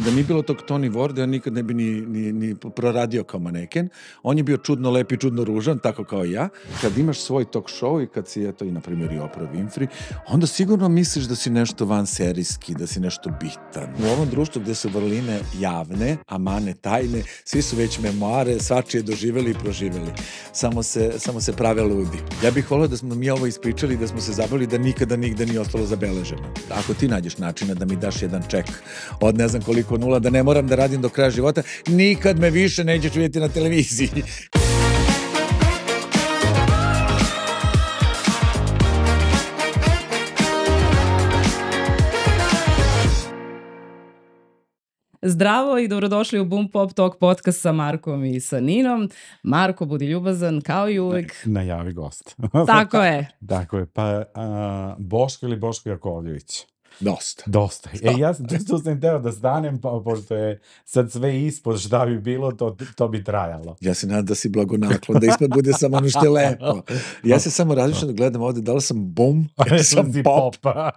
da mi bilo tog Tony Ward, on nikad ne bi ni, ni, ni proradio kao maneken. On je bio čudno lep i čudno ružan, tako kao i ja. Kad imaš svoj talk show i kad si, eto, i na primjer i Oprah Winfrey, onda sigurno misliš da si nešto van serijski, da si nešto bitan. U ovom društvu gde su vrline javne, a mane tajne, svi su već memoare, svačije doživeli i proživeli. Samo se, samo se prave ludi. Ja bih volio da smo mi ovo ispričali, da smo se zabavili, da nikada nigde nije ostalo zabeleženo. Ako ti nađeš načina da mi daš jedan ček od ne znam koliko preko nula, da ne moram da radim do kraja života, nikad me više nećeš vidjeti na televiziji. Zdravo i dobrodošli u Boom Pop Talk podcast sa Markom i sa Ninom. Marko, budi ljubazan, kao i uvek. najavi gost. Tako je. Tako je. Pa, a, Boško ili Boško Jakovljević? Dosta. Dosta. E, ja tu sam teo da stanem, pa pošto je sad sve ispod šta bi bilo, to, to bi trajalo. Ja se nadam da si blagonaklon, da ispod bude samo ono što je lepo. Ja se samo različno gledam ovde, da li sam bum, ja da sam pop. Pa,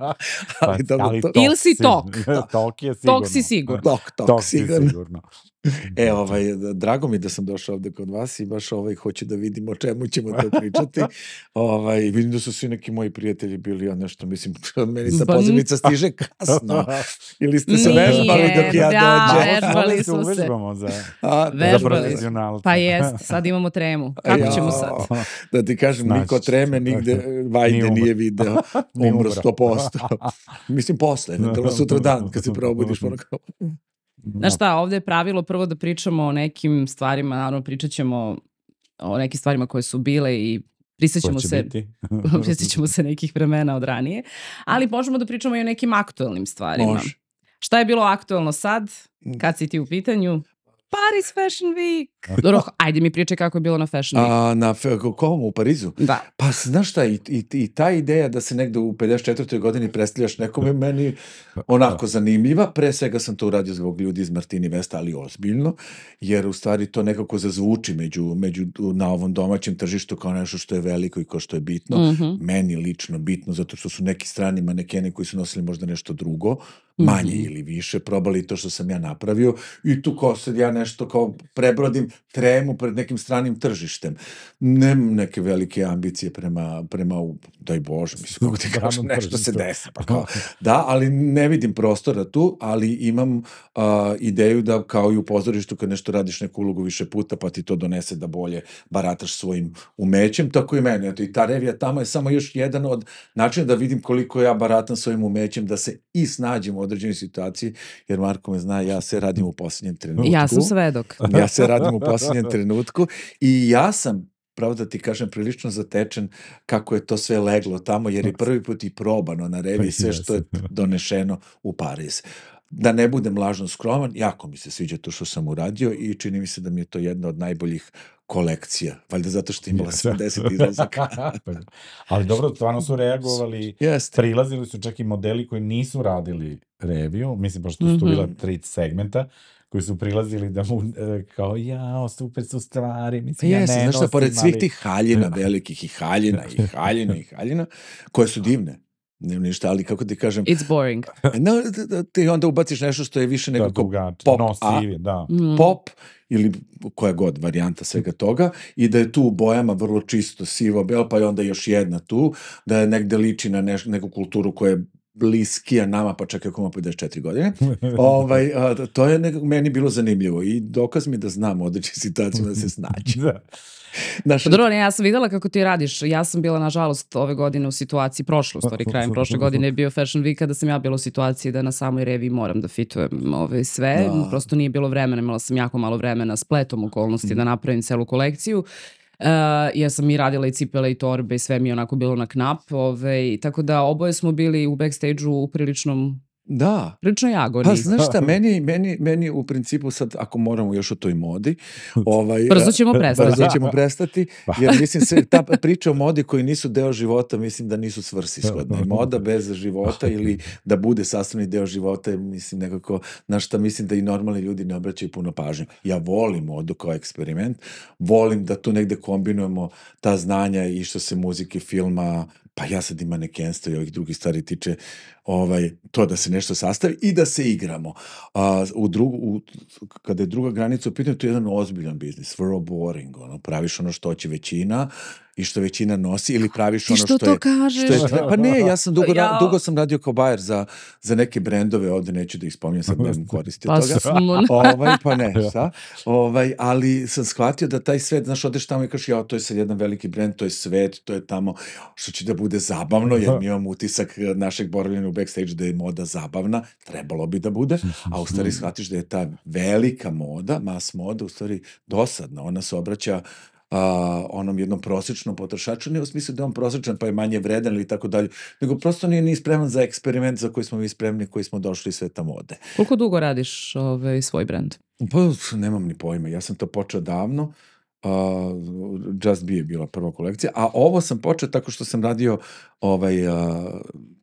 ali, ali to... Ili si tok. tok je sigurno. Tok si sigurno. Tok, tok, tok sigurno. sigurno. E, ovaj, drago mi da sam došao ovde kod vas i baš ovaj, hoću da vidim o čemu ćemo to pričati. ovaj, vidim da su svi neki moji prijatelji bili ja nešto, mislim, meni sa pozivnica stiže kasno. Ili ste se Nije, vežbali dok ja da, dođem. vežbali su se. Uvežbamo za, A, da. vežbali. za Pa jest, sad imamo tremu. Kako ja, ćemo sad? Da ti kažem, znači, niko treme nigde Vajde nije video. Umro 100%. mislim, posle, ne, da, da, sutra dan, kad se probudiš, ono kao, mm, Da. Znaš šta, ovde je pravilo prvo da pričamo o nekim stvarima, naravno pričat ćemo o nekim stvarima koje su bile i prisjećamo se, prisjećamo se nekih vremena od ranije, ali možemo da pričamo i o nekim aktuelnim stvarima. Može. Šta je bilo aktuelno sad, kad si ti u pitanju? Paris Fashion Week. Dobro, ajde mi pričaj kako je bilo na Fashion Week. A, na komu, u Parizu? Da. Pa znaš šta, i, i, i ta ideja da se negde u 54. godini predstavljaš nekome meni pa, onako da. zanimljiva. Pre svega sam to uradio zbog ljudi iz Martini Vesta, ali ozbiljno, jer u stvari to nekako zazvuči među, među, na ovom domaćem tržištu kao nešto što je veliko i kao što je bitno. Mm -hmm. Meni lično bitno, zato što su neki strani manekene koji su nosili možda nešto drugo, manje mm -hmm. ili više probali to što sam ja napravio i tu kao sad ja nešto kao prebrodim tremu pred nekim stranim tržištem. Nemam neke velike ambicije prema, prema u, daj Bože, mislim, kako ti kažem, nešto se desi. Pa kao, da, ali ne vidim prostora tu, ali imam uh, ideju da kao i u pozorištu kad nešto radiš neku ulogu više puta pa ti to donese da bolje barataš svojim umećem, tako i meni. Eto, I ta revija tamo je samo još jedan od načina da vidim koliko ja baratam svojim umećem, da se i snađem od određenoj situaciji, jer Marko me zna, ja se radim u posljednjem trenutku. Ja sam svedok. ja se radim u posljednjem trenutku i ja sam pravo da ti kažem, prilično zatečen kako je to sve leglo tamo, jer je prvi put i probano na revi pa sve što je donešeno u Pariz. Da ne budem lažno skroman, jako mi se sviđa to što sam uradio i čini mi se da mi je to jedna od najboljih kolekcija, valjda zato što je imala 70 izlazaka. Pa, ali dobro, stvarno su reagovali, yes. prilazili su čak i modeli koji nisu radili reviju, mislim, pošto su tu bila mhm. tri segmenta, koji su prilazili da mu, e, kao, ja, super su stvari, mislim, yes, ja ne nosim. znaš šta, pored svih tih haljina da. velikih, i haljina, i haljina, i haljina, koje su divne, Nemam ništa, ali kako ti kažem... It's boring. no, ti onda ubaciš nešto što je više nego da, pop, nosivi, da. pop ili koja god varijanta svega toga i da je tu u bojama vrlo čisto sivo bel, pa je onda još jedna tu, da je negde liči na neš, neku kulturu koja je bliskija nama, pa čak i ako ima 54 godine. ovaj, a, to je nekako meni bilo zanimljivo i dokaz mi da znam određenim situacije da se snađe. da. Naša... Dobro, ne, ja sam videla kako ti radiš. Ja sam bila, nažalost, ove godine u situaciji, prošlo, u stvari, krajem prošle godine je bio Fashion Week, kada sam ja bila u situaciji da na samoj reviji moram da fitujem ove, sve. Da. Prosto nije bilo vremena, imala sam jako malo vremena spletom okolnosti mm. da mhm. napravim celu kolekciju. Uh, ja sam i radila i cipele i torbe i sve mi je onako bilo na knap. Ove, tako da oboje smo bili u backstage-u u priličnom Da. Rečno jagoni. Pa znaš šta, da. meni, meni, meni u principu sad, ako moramo još o toj modi, ovaj, brzo ćemo prestati. Brzo da. ćemo prestati, jer mislim se, ta priča o modi koji nisu deo života, mislim da nisu svrsishodne. Da, Moda bez života ili da bude sastavni deo života, mislim nekako, na šta mislim da i normalni ljudi ne obraćaju puno pažnje. Ja volim modu kao eksperiment, volim da tu negde kombinujemo ta znanja i što se muzike, filma, pa ja sad i nekenstvo i ovih drugih stvari tiče ovaj, to da se nešto sastavi i da se igramo. A, u drugu, u, kada je druga granica u pitanju, to je jedan ozbiljan biznis, vrlo boring, ono, praviš ono što će većina i što većina nosi ili praviš ono što, što, to je, kažeš? što je pa ne ja sam dugo ja. dugo sam radio kao bajer za za neke brendove ovde neću da ispominjem sad ne znam koristio pa toga smo... ovaj pa ne šta ovaj ali sam shvatio da taj svet znaš odeš tamo i kažeš ja to je sad jedan veliki brend to je svet to je tamo što će da bude zabavno jer mi imam utisak e, našeg boravljena u backstage da je moda zabavna trebalo bi da bude a u stvari shvatiš da je ta velika moda mas moda u stvari dosadna ona se obraća a, onom jednom prosečnom potrošaču, ne u smislu da je on prosečan pa je manje vredan ili tako dalje, nego prosto nije ni spreman za eksperiment za koji smo mi spremni, koji smo došli iz sveta mode. Koliko dugo radiš ovaj, svoj brand? Pa, nemam ni pojma, ja sam to počeo davno, uh, Just Be je bila prva kolekcija, a ovo sam počeo tako što sam radio ovaj, uh,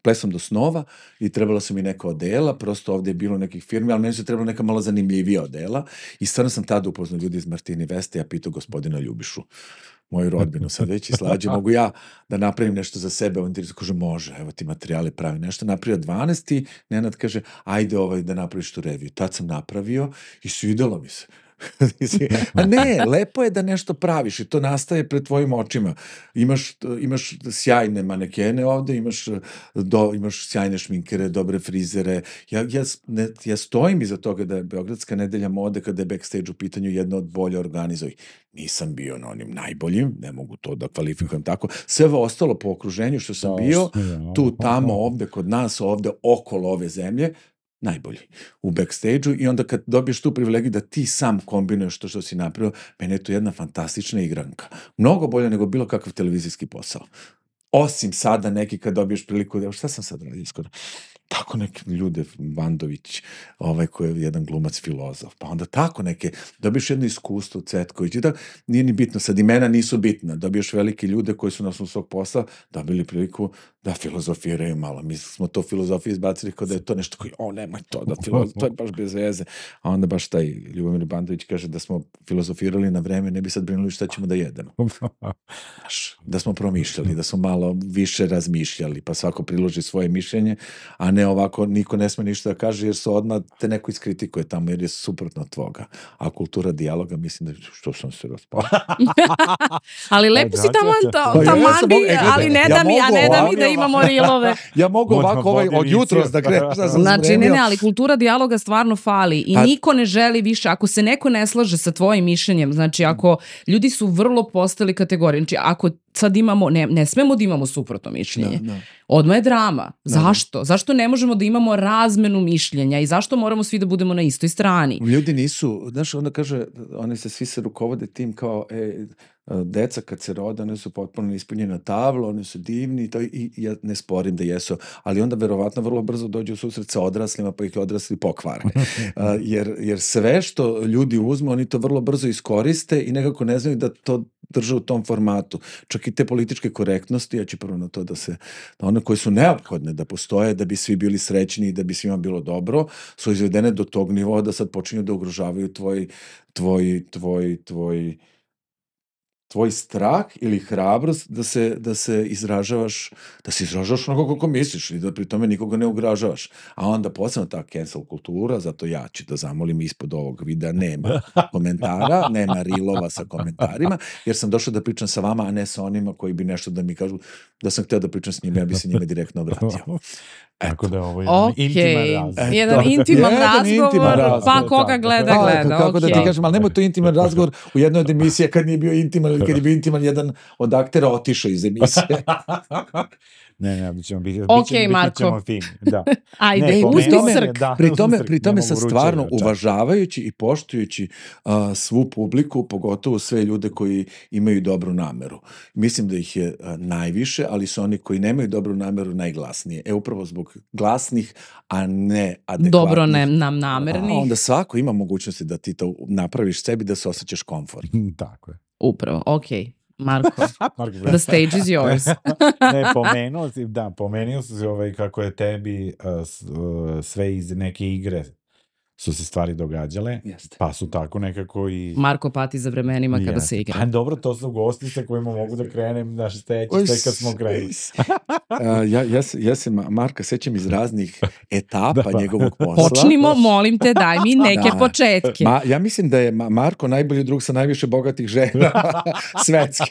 plesom do snova i trebala su mi neka odela, prosto ovde je bilo nekih firmi, ali meni su trebalo neka malo zanimljivija odela i stvarno sam tada upoznao ljudi iz Martini Veste, ja pitao gospodina Ljubišu moju rodbinu, sad već i slađe, mogu ja da napravim nešto za sebe, on ti kaže, može, evo ti materijale pravi nešto, napravio 12. Nenad kaže, ajde ovaj da napraviš tu reviju. Tad sam napravio i svidelo mi se. A ne, lepo je da nešto praviš i to nastaje pred tvojim očima. Imaš, imaš sjajne manekene ovde, imaš, do, imaš sjajne šminkere, dobre frizere. Ja, ja, ne, ja stojim iza toga da je Beogradska nedelja mode kada je backstage u pitanju jedno od bolje organizovih. Nisam bio na onim najboljim, ne mogu to da kvalifikujem tako. Sve ovo ostalo po okruženju što sam da, bio, da, tu, pa tamo, da. ovde, kod nas, ovde, okolo ove zemlje, najbolji u backstage-u i onda kad dobiješ tu privilegiju da ti sam kombinuješ to što si napravio, meni je to jedna fantastična igranka. Mnogo bolje nego bilo kakav televizijski posao. Osim sada neki kad dobiješ priliku, da, šta sam sad radio iskoro? tako neke ljude, Vandović, ovaj koji je jedan glumac filozof, pa onda tako neke, dobiješ jedno iskustvo, Cetković, i da, nije ni bitno, sad imena nisu bitna, dobiješ velike ljude koji su na osnovu svog posla dobili priliku Da, filozofiraju malo. Mi smo to filozofiju izbacili kao da je to nešto koji, o, nemoj to, da filozof, to je baš bez veze. A onda baš taj Ljubomir Bandović kaže da smo filozofirali na vreme, ne bi sad brinuli šta ćemo da jedemo. da smo promišljali, da smo malo više razmišljali, pa svako priloži svoje mišljenje, a ne ovako niko ne sme ništa da kaže jer se odmah te neko iskritikuje tamo jer je suprotno tvoga. A kultura dijaloga, mislim da što sam se raspala. ali lepo si tamo, tamo, tamo, ta, ta, ta, ta, ta, ta, ta, ta, ta, imamo rilove. ja mogu ovako ovaj, od jutros da krenem Da Znači, spremio. ne, ne, ali kultura dijaloga stvarno fali i pa- niko ne želi više. Ako se neko ne slaže sa tvojim mišljenjem, znači ako ljudi su vrlo postali kategorije, znači ako sad imamo, ne, ne smemo da imamo suprotno mišljenje. Da, da. Odmah je drama. Da, da. zašto? Da. Zašto ne možemo da imamo razmenu mišljenja i zašto moramo svi da budemo na istoj strani? Ljudi nisu, znaš, onda kaže, oni se svi se rukovode tim kao, e, deca kad se rode, one su potpuno ispunjene tablo, one su divni to, i ja ne sporim da jesu, ali onda verovatno vrlo brzo dođu u susret sa odraslima pa ih odrasli pokvare. jer, jer sve što ljudi uzmu, oni to vrlo brzo iskoriste i nekako ne znaju da to drže u tom formatu. Čak i te političke korektnosti, ja ću prvo na to da se, da one koje su neophodne da postoje, da bi svi bili srećni i da bi svima bilo dobro, su izvedene do tog nivoa da sad počinju da ugrožavaju tvoj, tvoj, tvoj, tvoj, tvoj tvoj strah ili hrabrost da se, da se izražavaš, da se izražavaš onako kako misliš i da pri tome nikoga ne ugražavaš. A onda posebno ta cancel kultura, zato ja ću da zamolim ispod ovog videa, nema komentara, nema rilova sa komentarima, jer sam došao da pričam sa vama, a ne sa onima koji bi nešto da mi kažu da sam hteo da pričam s njima, ja bi se njima direktno obratio. Eto. Tako da je ovo jedan okay. intiman razgovor. Jedan intiman jedan razgovor, intiman pa razgovor, pa koga da. tako. gleda, pa, gleda. Kako okay. da ti kažem, ali nemoj to intiman razgovor u jednoj od emisija kad nije bio intiman ili kad je bio intiman jedan od aktera otišao iz emisije. Ne, ne, bit ćemo, bit, okay, bit ćemo, Marko. ćemo fini. Da. Ajde, ne, uzmi tome, srk. Da, pri tome, srk, pri tome sa stvarno čak. uvažavajući i poštujući uh, svu publiku, pogotovo sve ljude koji imaju dobru nameru. Mislim da ih je uh, najviše, ali su oni koji nemaju dobru nameru najglasnije. E, upravo zbog glasnih, a ne adekvatnih. Dobro ne, nam namernih. A onda svako ima mogućnosti da ti to napraviš sebi, da se osjećaš komfort. Tako je. Upravo, okej. Okay. Marko, Marko the stage is yours. ne, pomenuo si, da, pomenuo si ovaj kako je tebi uh, sve iz neke igre su se stvari događale, Jeste. pa su tako nekako i... Marko pati za vremenima Jeste. kada se znači, igra. Pa dobro, to su gosti sa kojima mogu da krenem na šteći sve kad smo krenuli. ja, ja, ja se Marka sećam iz raznih etapa da. njegovog posla. Počnimo, molim te, daj mi da. neke da. početke. Ma, ja mislim da je Marko najbolji drug sa najviše bogatih žena svetske.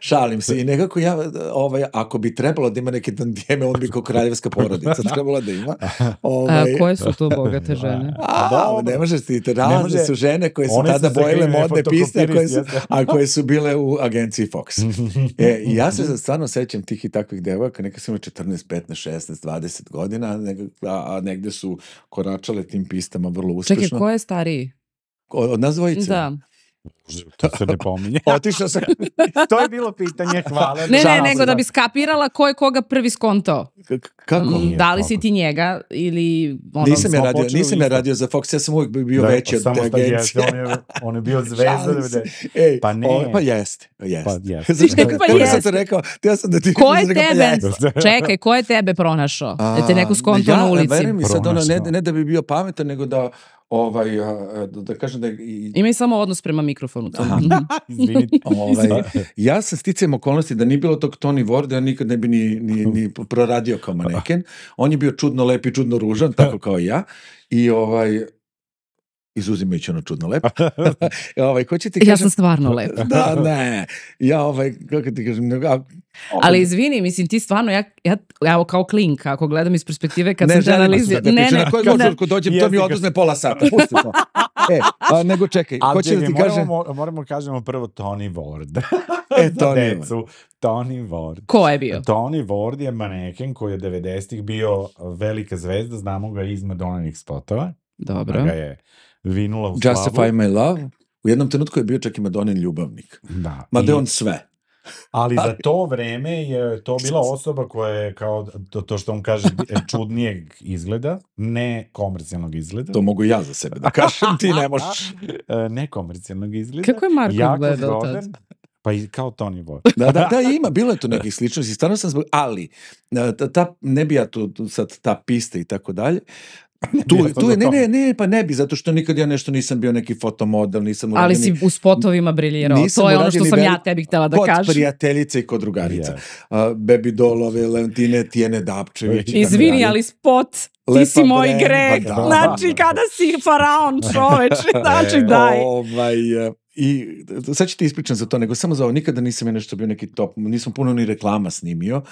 Šalim se. I nekako ja, ovaj, ako bi trebalo da ima neke tandijeme, on bi kao kraljevska porodica. Trebalo da ima. Ovaj... A, koje su to bogate žene. A, da, ne možeš ti, ne može, su žene koje su tada bojile modne piste, a koje, su, a koje su bile u agenciji Fox. e, ja se stvarno sećam tih i takvih devojaka, neka su imali 14, 15, 16, 20 godina, a, a negde su koračale tim pistama vrlo uspešno. Čekaj, ko je stariji? Od, od nas dvojice? Da. To se ne pominje. Otišao sam. To je bilo pitanje, hvala. Ne, ne, nego da bi skapirala ko je koga prvi skontao. Kako? Mm, da li si ti njega ili... Ono, nisam ja radio, nisam ja radio za Fox, ja sam uvijek bio da, veći od te agencije. On je, on je bio zvezda. Ej, pa ne. pa jeste, jeste. Pa jeste. Pa Znaš, pa kako, pa sam rekao? Ja sam da ti ko je da pa tebe, pa čekaj, ko je tebe pronašao? Da te neko skontao ja, na e, ulici? Ja, verujem mi sad ono, ne, ne da bi bio pametan, nego da ovaj, a, da, da kažem da... I... Ima i samo odnos prema mikrofonu. To. Da. Izvinite. ovaj, ja sam sticajem okolnosti da nije bilo tog Tony Warda, ja nikad ne bi ni, ni, ni proradio kao maneken. On je bio čudno lep i čudno ružan, tako kao i ja. I ovaj, izuzimajući ono čudno lepo. E, ovaj, ko ti kažem, ja sam stvarno lepa. da, ne. Ja ovaj, kako ti kažem... ovaj. Ali izvini, mislim, ti stvarno, ja, ja, ja kao klinka, ako gledam iz perspektive kad ne, sam analizio... Da ne, ne, ne, ne, koju dođem, to mi oduzme pola sata. Pusti to. E, a, nego čekaj, a, ko će da ti kaže... Moramo, moramo da kažemo prvo Tony Ward. e, Tony Ward. Tony Ward. Ko je bio? Tony Ward je maneken koji je 90-ih bio velika zvezda, znamo ga iz Madonnanih spotova. Dobro. Da ga je vinula u slavu. Justify my love. U jednom trenutku je bio čak i Madonin ljubavnik. Da. Mada je on sve. Ali za to vreme je to bila osoba koja je, kao to, to što on kaže, čudnijeg izgleda, ne komercijalnog izgleda. To mogu ja za sebe da kažem, ti ne možeš. E, ne komercijalnog izgleda. Kako je Marko jako gledao zgodan, tad? Pa i kao Tony Boy. da, da, da, ima, bilo je tu nekih sličnosti, stvarno sam zbog, ali e, ta, ta ne bi ja tu sad ta pista i tako dalje, tu, tu je, ne, ne, ne, pa ne bi, zato što nikad ja nešto nisam bio neki fotomodel, nisam uradio Ali si u spotovima briljirao, to je ono što sam ja tebi htela da kažem. Kod prijateljice i kod drugarica. Yeah. Uh, Baby Dolove, Levantine, Tijene Dapčević. Izvini, ali spot, Lepa ti si moj greh. Pa da, znači, da, da. kada si faraon čoveč, e, znači daj. Ovaj, uh, i sad ću ti ispričam za to, nego samo za ovo, nikada nisam ja nešto bio neki top, nisam puno ni reklama snimio,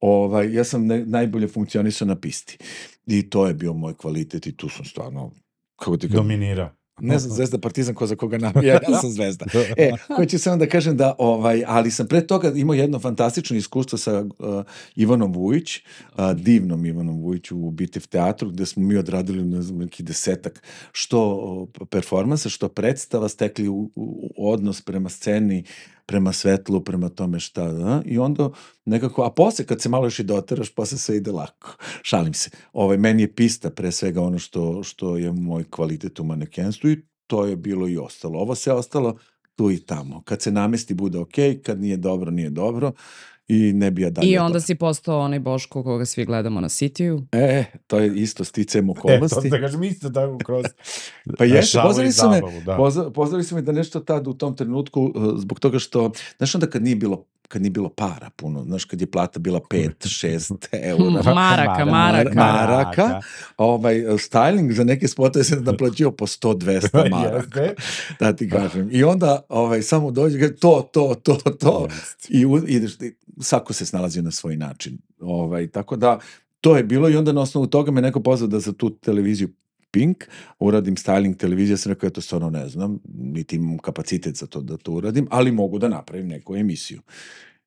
ovaj, ja sam ne, najbolje funkcionisao na pisti. I to je bio moj kvalitet i tu sam stvarno, kako ti kažem... Dominirao. Ne znam zvezda Partizan ko za koga navija, ja sam zvezda. E, hoću samo da kažem da, ovaj, ali sam pre toga imao jedno fantastično iskustvo sa uh, Ivanom Vujić, uh, divnom Ivanom Vujić u Bitev teatru, gde smo mi odradili ne znam, neki desetak što eh, performansa, što predstava, stekli u, u, odnos prema sceni, uh, prema svetlu, prema tome šta, da, i onda nekako, a posle kad se malo još i doteraš, posle sve ide lako, šalim se. Ovaj, meni je pista pre svega ono što, što je moj kvalitet u manekenstvu i to je bilo i ostalo. Ovo se ostalo tu i tamo. Kad se namesti bude ok, kad nije dobro, nije dobro. Uh, i ne bi ja dalje. I onda si postao onaj Boško koga svi gledamo na Cityju. E, to je isto sticajem okolnosti. E, to da kažem isto tako kroz Pa jeste, pozdravili su me, da. pozdravili su me da nešto tad u tom trenutku, e, zbog toga što, znaš onda kad nije bilo kad nije bilo para puno, znaš, kad je plata bila 5, 6 eura. maraka, maraka. Maraka. Ovaj, styling za neke spotove se naplaćio po 100, 200 maraka. da ti kažem. I onda ovaj, samo dođe, kaže, to, to, to, to. I u, ideš, sako se snalazi na svoj način. Ovaj, tako da, to je bilo i onda na osnovu toga me neko pozvao da za tu televiziju Pink, uradim styling televizije, sam rekao, ja to stvarno ne znam, niti imam kapacitet za to da to uradim, ali mogu da napravim neku emisiju.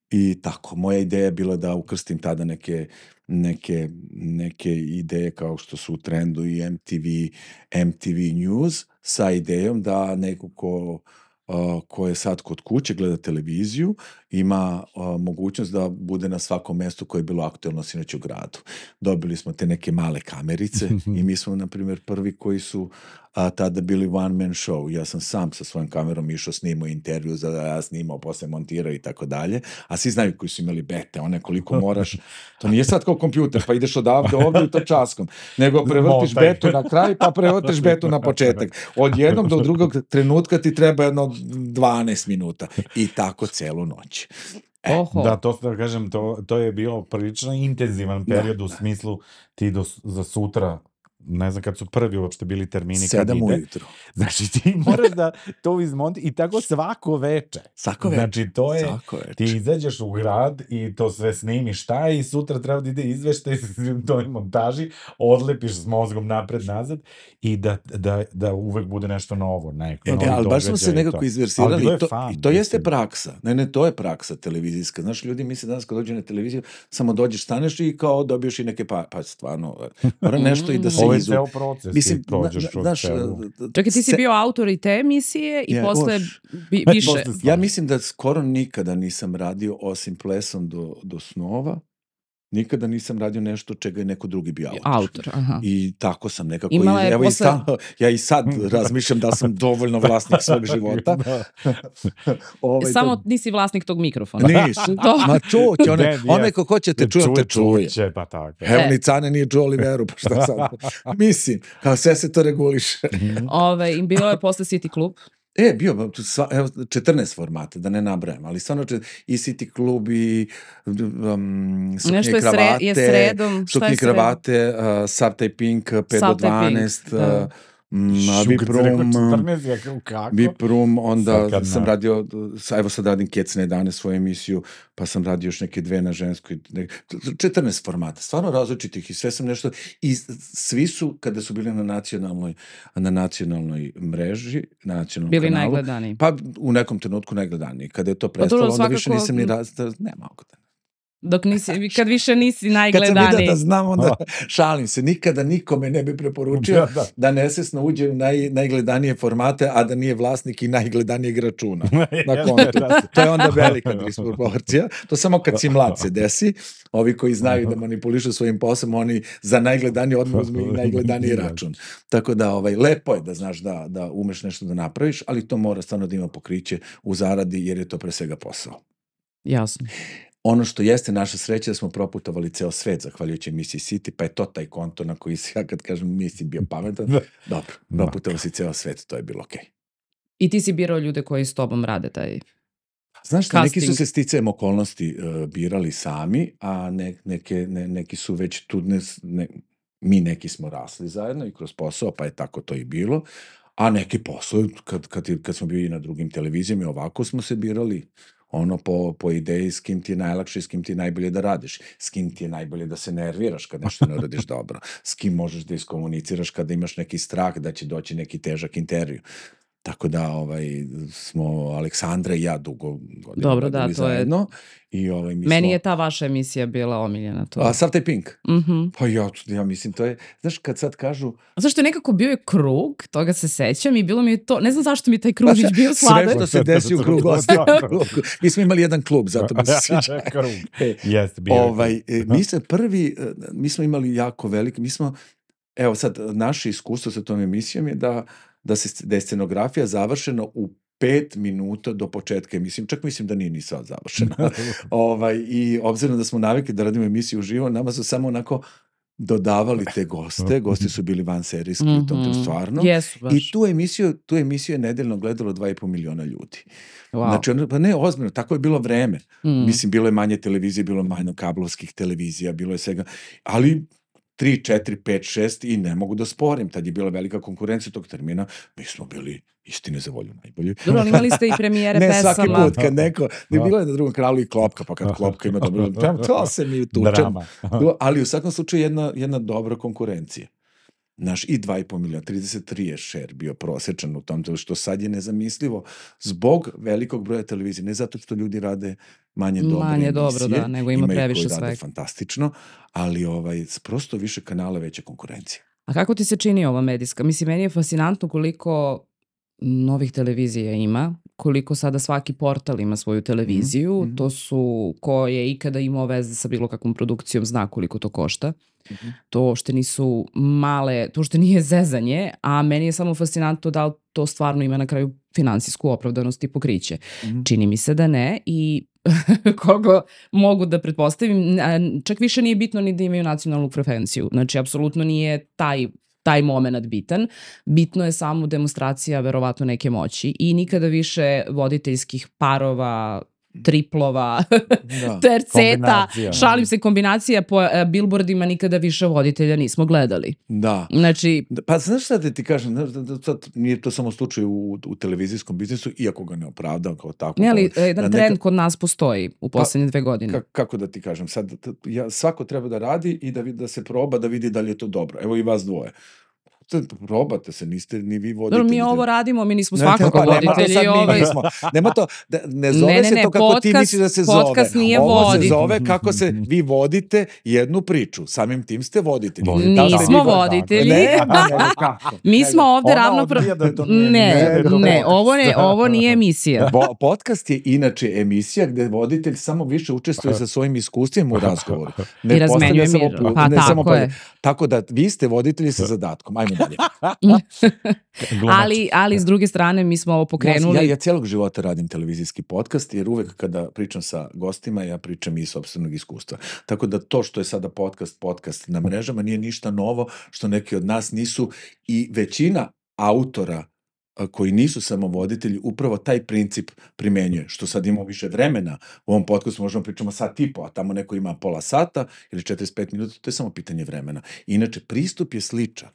I tako, moja ideja je bila da ukrstim tada neke, neke, neke ideje kao što su u trendu i MTV, MTV News sa idejom da neko ko koje je sad kod kuće, gleda televiziju, ima uh, mogućnost da bude na svakom mestu koje je bilo aktuelno sinoć u gradu. Dobili smo te neke male kamerice i mi smo, na primjer, prvi koji su a, tada bili one man show. Ja sam sam sa svojom kamerom išao snimao intervju za da ja snimao, posle montirao i tako dalje. A svi znaju koji su imali bete, one koliko moraš. To nije sad kao kompjuter, pa ideš odavde ovde u to časkom. Nego prevrtiš betu na kraj, pa prevrtiš betu na početak. Od jednog do drugog trenutka ti treba jedno 12 minuta. I tako celu noć. E. Oho. Da, to da kažem, to, to je bio prilično intenzivan period da, u smislu ti do, za sutra ne znam kad su prvi uopšte bili termini Sedam kad ide. ujutru. Znači ti moraš da to izmonti i tako svako veče. Svako veče. Znači to je, ti izađeš u grad i to sve snimiš šta je i sutra treba da ide izveštaj s toj montaži, odlepiš s mozgom napred nazad i da, da, da uvek bude nešto novo. E, ne, e, novi ali baš smo se nekako to. izversirali i to, fan, i to jeste praksa. Ne, ne, to je praksa televizijska. Znaš, ljudi misle danas kad dođe na televiziju, samo dođeš, staneš i kao dobiješ i neke pa, pa stvarno, e, mora nešto i da se je ceo proces Mislim, ti prođeš na, na, celu. Da, da, Čekaj, ti si bio autor i te emisije i yeah, posle bi, više. Ja mislim da skoro nikada nisam radio osim plesom do, do snova nikada nisam radio nešto čega je neko drugi bio autor. Autor, aha. I tako sam nekako. i, evo posle... i sa, ja i sad da. razmišljam da sam dovoljno vlasnik svog života. Da. ovaj, e, Samo da... nisi vlasnik tog mikrofona. Nisam. to... Ma čuće, će, one, one ko hoće te čuje, te čuje. Čuće, pa tako. Evo ni Cane nije čuo Oliveru, pa šta sad. Mislim, kao sve se to reguliše. Ove, im bilo je posle City Club. E, bio, sva, evo, 14 formata, da ne nabrajam, ali stvarno, če, i City klub, i um, suknje Nešto je kravate, sre, je sredom, suknje je kravate, uh, Saptaj Pink, 5 Saptaj do 12, Pink, uh, da. Na Viprom, um, onda Sakadna. sam radio, evo sad radim Kec na 11 svoju emisiju, pa sam radio još neke dve na ženskoj, 14 formata, stvarno različitih i sve sam nešto, i svi su, kada su bili na nacionalnoj, na nacionalnoj mreži, na nacionalnom bili kanalu, pa u nekom trenutku najgledaniji, kada je to pa prestalo, pa, onda više nisam ni raz... nema okada. Dok nisi, kad više nisi najgledaniji. Kad sam vidio da znam, onda šalim se. Nikada nikome ne bi preporučio da, da. da nesesno uđe u naj, najgledanije formate, a da nije vlasnik i najgledanijeg računa na kontu. Da, to je onda velika disproporcija. To samo kad si mlad se desi. Ovi koji znaju da manipulišu svojim posom, oni za najgledanije odmah uzme i najgledaniji račun. Tako da, ovaj, lepo je da znaš da, da umeš nešto da napraviš, ali to mora stvarno da ima pokriće u zaradi, jer je to pre svega posao. Jasno ono što jeste naša sreća da smo proputovali ceo svet zahvaljujući misiji City, pa je to taj konto na koji se, ja kad kažem Misi bio pametan, da. dobro, da. proputovali si ceo svet, to je bilo okej. Okay. I ti si birao ljude koji s tobom rade taj Znaš šta, casting. neki su se sticajem okolnosti uh, birali sami, a ne, neke, ne, neki su već tu, ne, ne, mi neki smo rasli zajedno i kroz posao, pa je tako to i bilo, a neki posao, kad, kad, kad smo bili na drugim televizijama i ovako smo se birali, ono po, po ideji s kim ti je najlakše, s kim ti je najbolje da radiš, s kim ti je najbolje da se nerviraš kad nešto ne uradiš dobro, s kim možeš da iskomuniciraš kada imaš neki strah da će doći neki težak intervju. Tako da ovaj, smo Aleksandra i ja dugo godina Dobro, da, to zajedno. Je... I, ovaj, mi Meni smo... je ta vaša emisija bila omiljena. To. A Sartaj Pink? Mm -hmm. Pa ja, ja mislim, to je, znaš, kad sad kažu... A zašto je nekako bio je krug, toga se sećam i bilo mi je to, ne znam zašto mi taj kružić bio sladan. Sve što se desi u da, da, da. krugu, Mi smo imali jedan klub, zato mi se sviđa. krug. E, bio ovaj, e, mi se prvi, e, mi smo imali jako veliki, mi smo, evo sad, naše iskustvo sa tom emisijom je da uh, da, se, da je scenografija završena u pet minuta do početka mislim, čak mislim da nije ni sad završena. Da, da. ovaj, I obzirom da smo navikli da radimo emisiju uživo, nama su samo onako dodavali te goste, gosti su bili van serijski mm -hmm. u tom mhm. stvarno. Yes, baš. I tu emisiju, tu emisiju je nedeljno gledalo 2,5 miliona ljudi. Wow. Znači, ono, pa ne, ozbiljno, tako je bilo vreme. Mm. Mislim, bilo je manje televizije, bilo je manje kablovskih televizija, bilo je svega. Ali 3, 4, 5, 6 i ne mogu da sporim. Tad je bila velika konkurencija tog termina. Mi smo bili istine za volju najbolji. Dobro, ali imali ste i premijere pesama. Ne, svaki put kad neko, ne bilo je na drugom kralu i klopka, pa kad klopka ima dobro, to se mi utučemo. Ali u svakom slučaju jedna, jedna dobra konkurencija. Naš i 2,5 milijuna, 33 je šer bio prosečan u tom što sad je nezamislivo zbog velikog broja televizije, ne zato što ljudi rade manje dobre manje emisije, dobro, da, nego ima previše svega. Rade fantastično, ali ovaj, prosto više kanala, veća konkurencija. A kako ti se čini ova medijska? Mislim, meni je fascinantno koliko novih televizija ima, koliko sada svaki portal ima svoju televiziju, mm -hmm. to su ko je ikada imao veze sa bilo kakvom produkcijom zna koliko to košta. Mm -hmm. To uopšte nisu male, to uopšte nije zezanje, a meni je samo fascinantno da li to stvarno ima na kraju finansijsku opravdanost i pokriće. Mm -hmm. Čini mi se da ne i koga mogu da pretpostavim, čak više nije bitno ni da imaju nacionalnu frekvenciju. Znači, apsolutno nije taj taj moment bitan. Bitno je samo demonstracija verovatno neke moći i nikada više voditeljskih parova triplova, da, terceta, da. šalim se kombinacija po uh, billboardima nikada više voditelja nismo gledali. Da. Znači... Da, pa znaš šta da ti kažem, znaš, da, da, sad nije to samo slučaj u, u televizijskom biznisu, iako ga ne opravdam kao tako. Ne, ali da, jedan da trend neka... kod nas postoji u poslednje pa, dve godine. Ka, kako da ti kažem, sad ja, svako treba da radi i da, da se proba da vidi da li je to dobro. Evo i vas dvoje probate se, niste ni vi voditelji. Dobro, mi ovo radimo, mi nismo svakako ne, voditelji. Nema to, ovaj... nismo. Nema to, da, ne zove ne, ne, se to kako podcast, ti misliš da se zove. Podcast nije ovo se zove kako se vi vodite jednu priču. Samim tim ste voditelji. Vodite. Da nismo da, voditelji. Ne, ne, mi smo ovde Ona ravno... Pro... Da ne, ne, ne, ovo, ne, ovo nije emisija. Bo, podcast je inače emisija gde voditelj samo više učestvuje sa svojim iskustvima u razgovoru. Ne I razmenjuje mir. Samo, pa, ne, tako samo, je. Tako da vi ste voditelji sa da. zadatkom. Ajmo meni mm. ali, ali s da. druge strane mi smo ovo pokrenuli. Ja, ja, ja celog života radim televizijski podcast jer uvek kada pričam sa gostima ja pričam iz sobstvenog iskustva. Tako da to što je sada podcast, podcast na mrežama nije ništa novo što neki od nas nisu i većina autora koji nisu samo voditelji, upravo taj princip primenjuje, što sad imamo više vremena. U ovom podcastu možemo da pričamo sat i po, a tamo neko ima pola sata ili 45 minuta, to je samo pitanje vremena. Inače, pristup je sličan.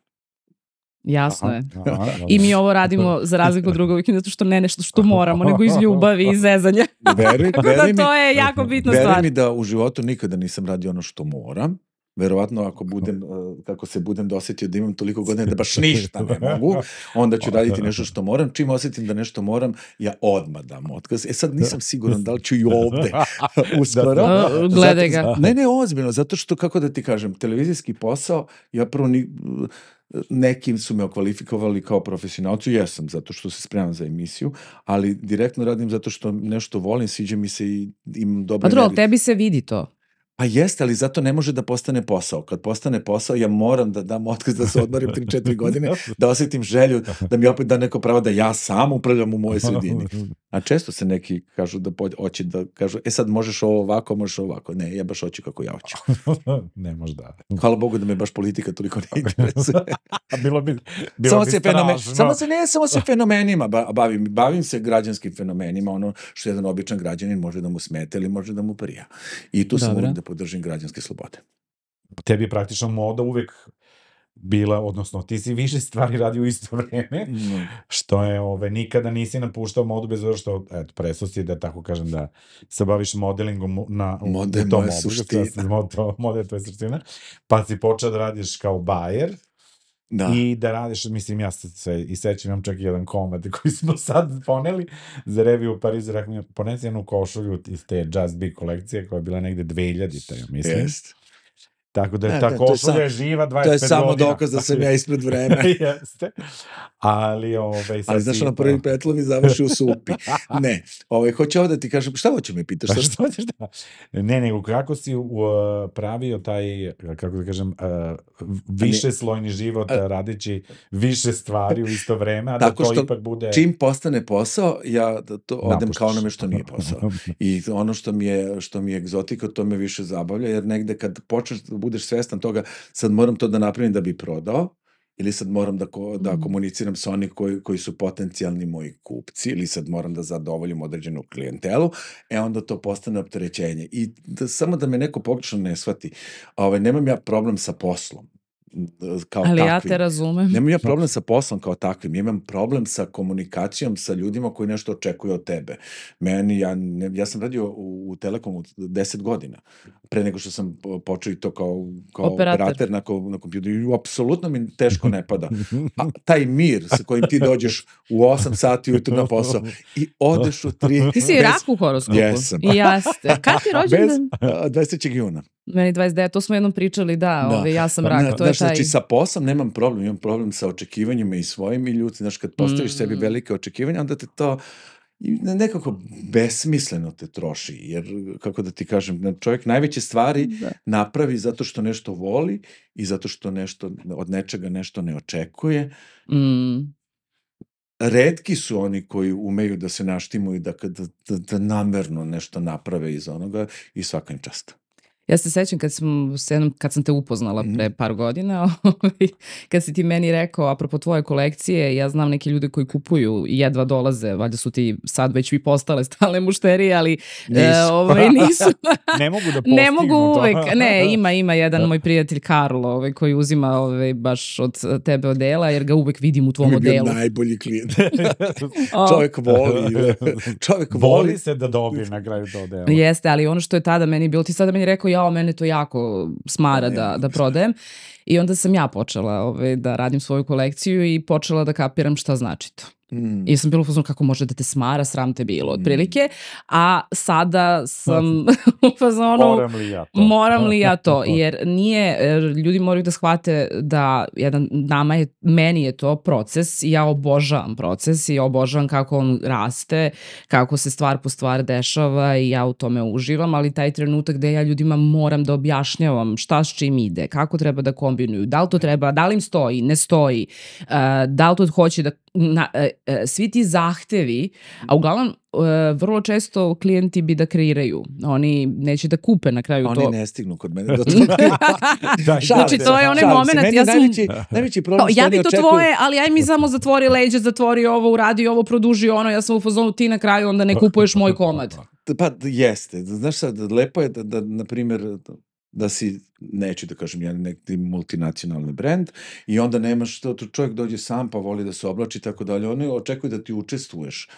Jasno aha, je. Aha, I mi ovo radimo za razliku od drugog vikenda zato što ne nešto što moramo, nego iz ljubavi i zezanja. Veri, veri da to je jako bitna stvar. Veri mi da u životu nikada nisam radio ono što moram. Verovatno ako budem, e, kako se budem dosetio da imam toliko godina da baš ništa ne mogu, onda ću raditi nešto što moram. Čim osetim da nešto moram, ja odmah dam otkaz. E sad nisam siguran da li ću i ovde uskoro. Da, da. Gledaj ga. ne, ne, ozbiljno, zato što, kako da ti kažem, televizijski posao, ja prvo ni, nekim su me okvalifikovali kao profesionalcu, jesam, zato što se spremam za emisiju, ali direktno radim zato što nešto volim, sviđa mi se i imam dobro... Pa dobro, tebi se vidi to. Pa jeste, ali zato ne može da postane posao. Kad postane posao, ja moram da dam otkaz da se odmarim 3-4 godine, da osetim želju, da mi opet da neko pravo da ja sam upravljam u mojoj sredini. A često se neki kažu da hoće da kažu, e sad možeš ovo ovako, možeš ovako. Ne, ja baš hoću kako ja hoću. ne, možda. Hvala Bogu da me baš politika toliko ne interesuje. bilo bi, bilo samo bi se fenomen, samo se, ne, samo se fenomenima bavim. Bavim se građanskim fenomenima, ono što jedan običan građanin može da mu smete ili može da mu prija. I tu Dobre. sam da podržim građanske slobode. Tebi je praktično moda uvek bila, odnosno ti si više stvari radio u isto vreme, mm. što je, ove, nikada nisi napuštao modu bez obzira što, eto, preso da tako kažem da se baviš modelingom na, Mode u tom obružu, moda je suština. Moda, moda je tvoja suština, pa si počeo da radiš kao bajer, Da. I da radiš, mislim, ja se sve, i sećam imam čak i jedan komad koji smo sad poneli za reviju u Parizu, rekao mi, ponesi jednu košulju iz te Just Be kolekcije koja je bila negde 2000, ja mislim. Jest. Tako da je ne, ta ne, je živa 25 godina. To je samo godina. dokaz da sam ja ispred vremena. Jeste. Ali, ovaj, sa Ali znaš, na prvi mi završi u supi. ne, Ove, ovaj, hoće ovo da ti kažem, šta hoće me pitaš? Pa šta hoćeš da? Ne, nego kako si u, pravio taj, kako da kažem, uh, više slojni život a, radići više stvari u isto vreme, a da to što, ipak bude... čim postane posao, ja da to odem Napuštaš. kao onome što nije posao. I ono što mi je, što mi je egzotika, to me više zabavlja, jer negde kad počneš budeš svestan toga, sad moram to da napravim da bi prodao, ili sad moram da, ko, da mhm. komuniciram sa onih koji, koji su potencijalni moji kupci, ili sad moram da zadovoljim određenu klijentelu, e onda to postane opterećenje. I da, samo da me neko pogrešno ne shvati, ovaj, nemam ja problem sa poslom kao Ali takvim. ja te razumem. Nemam ja problem sa poslom kao takvim, ja imam problem sa komunikacijom sa ljudima koji nešto očekuju od tebe. Meni, ja, ne, ja sam radio u, u Telekomu 10 godina, pre nego što sam počeo i to kao, kao operator. operator na, ko, na kompjuteru i apsolutno mi teško ne pada. A taj mir sa kojim ti dođeš u 8 sati ujutru na posao i odeš u 3... Ti si bez... rak u horoskopu. Jesam. jeste. Kad ti rođendan? 23. juna. Meni 29, to smo jednom pričali, da, da. Ove, ovaj, ja sam rak, pa ne, to ne, je znači, taj... Znači, sa poslom nemam problem, imam problem sa očekivanjima i svojim i ljudi, znaš, kad postaviš mm. sebi velike očekivanja, onda te to i nekako besmisleno te troši, jer, kako da ti kažem, čovjek najveće stvari da. napravi zato što nešto voli i zato što nešto, od nečega nešto ne očekuje. Mm. Redki su oni koji umeju da se naštimuju da, da, da, da namerno nešto naprave iz onoga i svaka im časta. Ja se sećam kad sam, kad sam te upoznala mhm. pre par godina, ovaj, kad si ti meni rekao, apropo tvoje kolekcije, ja znam neke ljude koji kupuju i jedva dolaze, valjda su ti sad već vi postale stalne mušterije, ali e, nisu. E, ovaj, nisu. ne mogu da Ne mogu da. uvek, to. ne, da. ima, ima jedan da. moj prijatelj Karlo ovaj, koji uzima ovaj, baš od tebe odela, jer ga uvek vidim u tvom odelu. najbolji klijent. čovjek voli. čovjek voli. voli se da dobije na kraju to odela. Jeste, ali ono što je tada meni bilo, ti sada meni rekao, ja jao, mene to jako smara pa, da, da prodajem. I onda sam ja počela ovaj, da radim svoju kolekciju i počela da kapiram šta znači to. Mm. I sam bila u kako može da te smara, sram te bilo, otprilike. Mm. A sada sam u fazonu... Moram li ja to? Moram li ja to? Jer nije, er, ljudi moraju da shvate da jedan, nama je, meni je to proces i ja obožavam proces i obožavam kako on raste, kako se stvar po stvar dešava i ja u tome uživam, ali taj trenutak gde ja ljudima moram da objašnjavam šta s čim ide, kako treba da kombinujemo kombinuju, da li to treba, da li im stoji, ne stoji, uh, da li to hoće da, na, uh, uh, svi ti zahtevi, a uglavnom uh, vrlo često klijenti bi da kreiraju, oni neće da kupe na kraju oni to. Oni ne stignu kod mene do toga. da, znači to je onaj moment, ja sam... Najveći, najveći problem kao, ja bi to očekuju... tvoje, ali aj mi samo zatvori leđe, zatvori ovo, uradi ovo, produži ono, ja sam u fazonu ti na kraju, onda ne kupuješ moj komad. Pa jeste, znaš sad, lepo je da, da na primjer, da si neću da kažem jedan neki multinacionalni brend i onda nemaš što to čovjek dođe sam pa voli da se oblači tako dalje oni očekuju da ti učestvuješ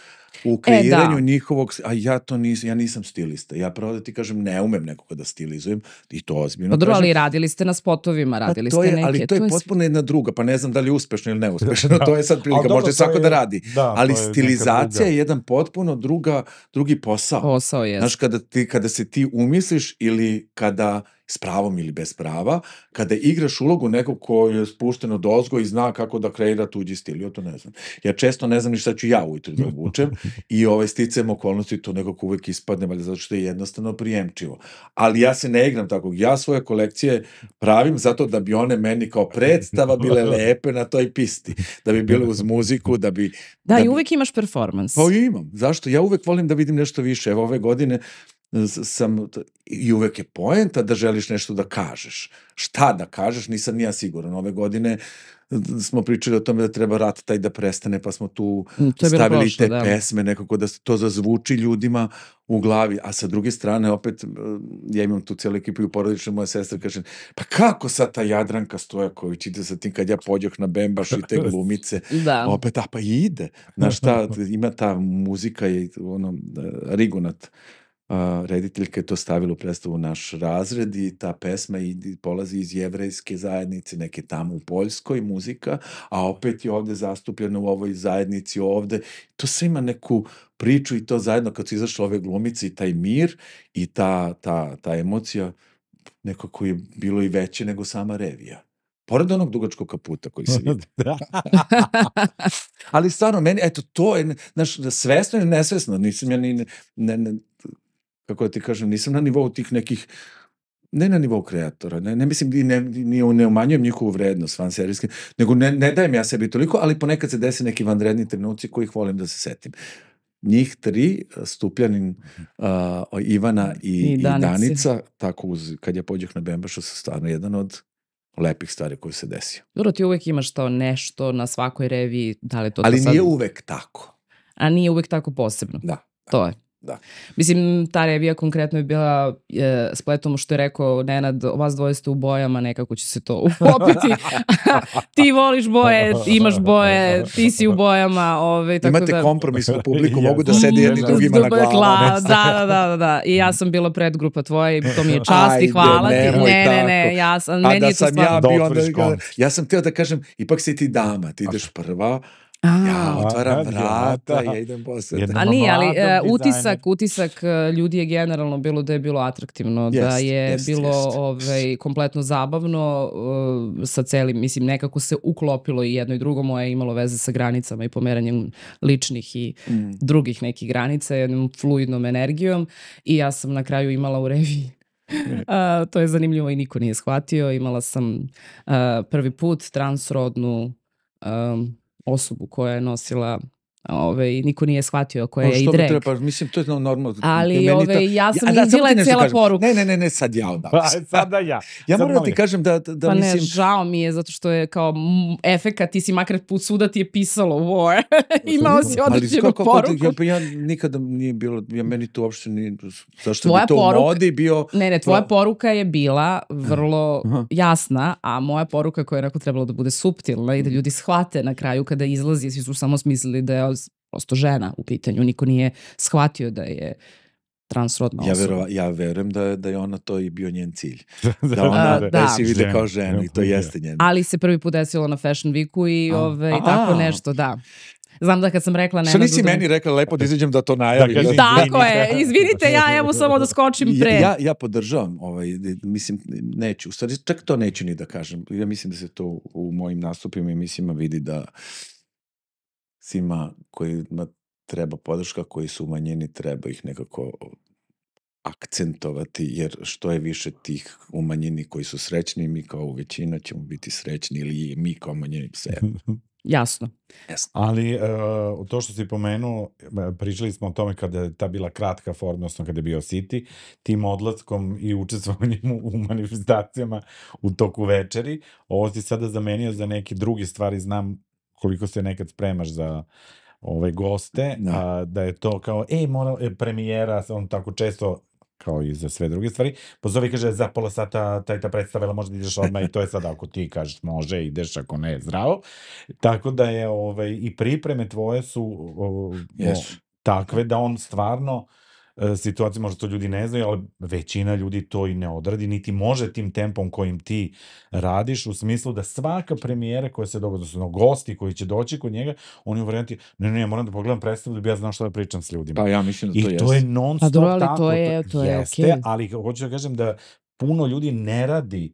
u e, kreiranju e, da. njihovog, a ja to nisam, ja nisam stilista. Ja pravo da ti kažem, ne umem nekoga da stilizujem i to ozbiljno. Pa dobro, ali radili ste na spotovima, pa radili pa, ste je, neke. Ali to je, to je potpuno jedna druga, pa ne znam da li je uspešno ili neuspešno, da. to je sad prilika, dobro, može svako da je, da radi. Da, ali je stilizacija je jedan potpuno druga, drugi posao. Posao je. Znaš, kada, ti, kada se ti umisliš ili kada s pravom ili bez prava, kada igraš ulogu nekog ko je spušteno dozgo i zna kako da kreira tuđi stil, ja to ne znam. Ja često ne znam ni šta ću ja ujutru da obučem, i ovaj sticam okolnosti to nekako uvek ispadne, valjda zato što je jednostavno prijemčivo. Ali ja se ne igram tako. Ja svoje kolekcije pravim zato da bi one meni kao predstava bile da. lepe na toj pisti. Da bi bile uz muziku, da bi... Da, da i uvek bi... imaš performans. Pa imam. Zašto? Ja uvek volim da vidim nešto više. Evo ove godine sam, i uvek je poenta da želiš nešto da kažeš. Šta da kažeš, nisam nija siguran. Ove godine smo pričali o tome da treba rat taj da prestane, pa smo tu mm, stavili prošlo, te da. pesme nekako da to zazvuči ljudima u glavi. A sa druge strane, opet, ja imam tu cijelu ekipu i porodično moja sestra kaže, pa kako sad ta Jadranka Stojaković ide sa tim kad ja pođoh na Bembaš i te da. glumice? da. Opet, a pa ide. Znaš šta, ima ta muzika i ono, e, rigunat a, rediteljka je to stavila u predstavu Naš razred i ta pesma i, polazi iz jevrejske zajednice, neke tamo u Poljskoj muzika, a opet je ovde zastupljena u ovoj zajednici ovde. To sve ima neku priču i to zajedno kad su izašle ove glumice i taj mir i ta, ta, ta emocija nekako je bilo i veće nego sama revija pored onog dugačkog kaputa koji se vidi. Da. Ali stvarno, meni, eto, to je, znaš, svesno ili nesvesno, nisam ja ni, ne, ne, kako da ti kažem, nisam na nivou tih nekih ne na nivou kreatora, ne, ne mislim ne, ne, ne umanjujem njihovu vrednost van serijske, nego ne, ne dajem ja sebi toliko, ali ponekad se desi neki vanredni trenuci ih volim da se setim. Njih tri, eh, Stupljanin, uh, Ivana da, i, I, i Danica, tako uz, kad ja pođeh na Bembašu, su stvarno jedan od lepih stvari koji se desio. Dobro, ti uvek imaš to nešto na svakoj reviji, da li to... Ali to sad... nije uvek tako. A nije uvek tako posebno. Da. da. To je. Da. Mislim, ta revija konkretno je bila e, spletom što je rekao Nenad, vas dvoje ste u bojama, nekako će se to uopiti. ti voliš boje, imaš boje, ti si u bojama. Ove, ovaj, tako Imate da... u publiku, mogu da sedi jedni drugima na glavu. Da, da, da, da, da. I ja sam bila pred grupa tvoja i to mi je čast Ajde, i hvala ti. Ne, ne, ne, ne, ja sam, A meni da je to sam stvarno. Ja, bio onda, ja sam teo da kažem, ipak si ti dama, ti ideš prva, A, ja otvaram a, vrata, da. ja idem posle. a nije, ali uh, utisak, utisak e, ljudi je generalno bilo da je bilo atraktivno, da jest, da je jest, bilo jest. Ovaj, kompletno zabavno uh, sa celim, mislim, nekako se uklopilo i jedno i drugo moje imalo veze sa granicama i pomeranjem ličnih i mm. drugih nekih granica, jednom fluidnom energijom i ja sam na kraju imala u reviji Uh, to je zanimljivo i niko nije shvatio. Imala sam uh, prvi put transrodnu um, osobu koja je nosila Ove, niko nije shvatio koja je i drag. Treba, mislim, to je normalno. Ali ove, to... ja sam ja, izdila da, poruka. Ne, ne, ne, ne, sad ja odavno. Pa, sada ja. Ja moram da ti kažem da, da pa mislim... Pa ne, žao mi je, zato što je kao efekat, ti si makar put suda ti je pisalo war. Imao si određenu ali, kako, poruku. Ja, pa ja nikada nije bilo, ja meni to uopšte nije, zašto tvoja bi to poruka, modi bio... Ne, ne, tvoja poruka je bila vrlo Aha. jasna, a moja poruka koja je onako trebala da bude suptilna i da mhm. ljudi shvate na kraju kada izlazi, svi su samo smislili da je prosto žena u pitanju. Niko nije shvatio da je transrodna osoba. Ja, verova, ja verujem da, da je ona to i bio njen cilj. Da, da ona da, da. da. se vide kao žena i to jeste njen. Ali se prvi put desilo na Fashion Weeku i, ove, ovaj, i tako nešto, da. Znam da kad sam rekla... Što nisi da meni rekla lepo da izađem da to najavim. Da, tako je, izvinite, ja evo samo da skočim pre. Ja, ja, ja podržavam, ovaj, mislim, neću, u stvari čak to neću ni da kažem. Ja mislim da se to u mojim nastupima i mislima vidi da uh, svima kojima treba podrška, koji su umanjeni, treba ih nekako akcentovati, jer što je više tih umanjeni koji su srećni, mi kao većina ćemo biti srećni ili mi kao umanjeni pse. Jasno. Jasno. Ali uh, to što si pomenuo, e, pričali smo o tome kada je ta bila kratka forma, odnosno kada je bio City, tim odlaskom i učestvovanjem u, manifestacijama u toku večeri, ovo si sada zamenio za neke druge stvari, znam koliko se nekad spremaš za ove ovaj, goste, da, a, da je to kao, ej, mora, e, premijera, on tako često kao i za sve druge stvari, pozovi kaže za pola sata taj ta predstavila, možda ideš odmah i to je sad ako ti kažeš može, ideš ako ne, zdravo. Tako da je ovaj, i pripreme tvoje su o, yes. o, takve da on stvarno uh, E, situacije, možda to ljudi ne znaju, ali većina ljudi to i ne odradi, niti može tim tempom kojim ti radiš, u smislu da svaka premijera koja se događa, odnosno gosti koji će doći kod njega, oni u varijanti, ne, ne, moram da pogledam predstavu da bi ja znao šta da pričam s ljudima. Pa ja mislim da to I jeste. I to je non pa stop tako. Pa dobro, ali to je, to je jeste, okay. ali hoću da kažem da puno ljudi ne radi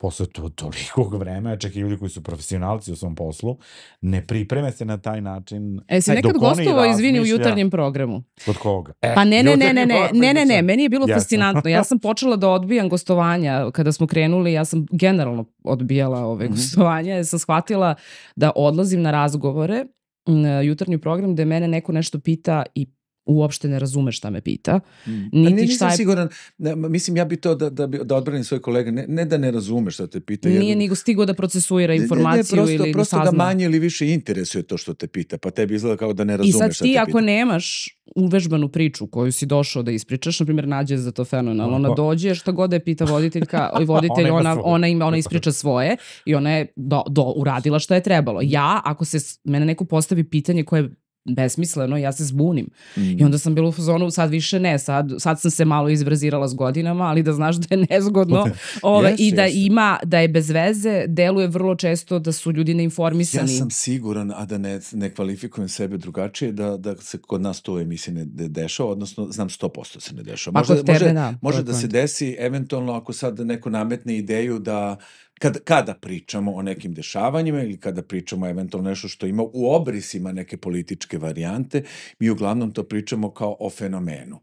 posle to, tolikog vremena, čak i ljudi koji su profesionalci u svom poslu, ne pripreme se na taj način. E, si nekad gostovao, izvini, u jutarnjem programu. Od koga? E, pa ne, ne, ne, ne, ne, ne, ne, ne, meni je bilo Jasne. fascinantno. Ja sam počela da odbijam gostovanja kada smo krenuli, ja sam generalno odbijala ove mm -hmm. gostovanja, ja sam shvatila da odlazim na razgovore na jutarnji program gde mene neko nešto pita i uopšte ne razume šta me pita. Mm. Niti nisam šta je... siguran, ne, mislim ja bi to da, da, da odbranim svoje kolege, ne, ne da ne razume šta te pita. Nije jer... nego stigo da procesuira informaciju ne, ne, prosto, ili prosto sazna. da manje ili više interesuje to što te pita, pa tebi izgleda kao da ne razumeš šta te pita. I sad ti ako pita. nemaš uvežbanu priču koju si došao da ispričaš, na primjer nađe za to fenomenal, ona dođe, šta god da je pita voditeljka, voditelj, ona, ona, ona, ima, ona ispriča svoje i ona je do, do, uradila šta je trebalo. Ja, ako se mene neko postavi pitanje koje besmisleno, ja se zbunim. Mm. I mhm. onda sam bila u fazonu, sad više ne, sad, sad sam se malo izvrazirala s godinama, ali da znaš da je nezgodno ove, ovaj, yes, i da yes. ima, da je bez veze, deluje vrlo često da su ljudi neinformisani. Ja sam siguran, a da ne, ne kvalifikujem sebe drugačije, da, da se kod nas to u emisiji ne dešava, odnosno znam 100% se ne dešava. Pa može, tebe, može, da, može da se desi eventualno ako sad neko nametne ideju da kad, kada pričamo o nekim dešavanjima ili kada pričamo eventualno nešto što ima u obrisima neke političke varijante, mi uglavnom to pričamo kao o fenomenu.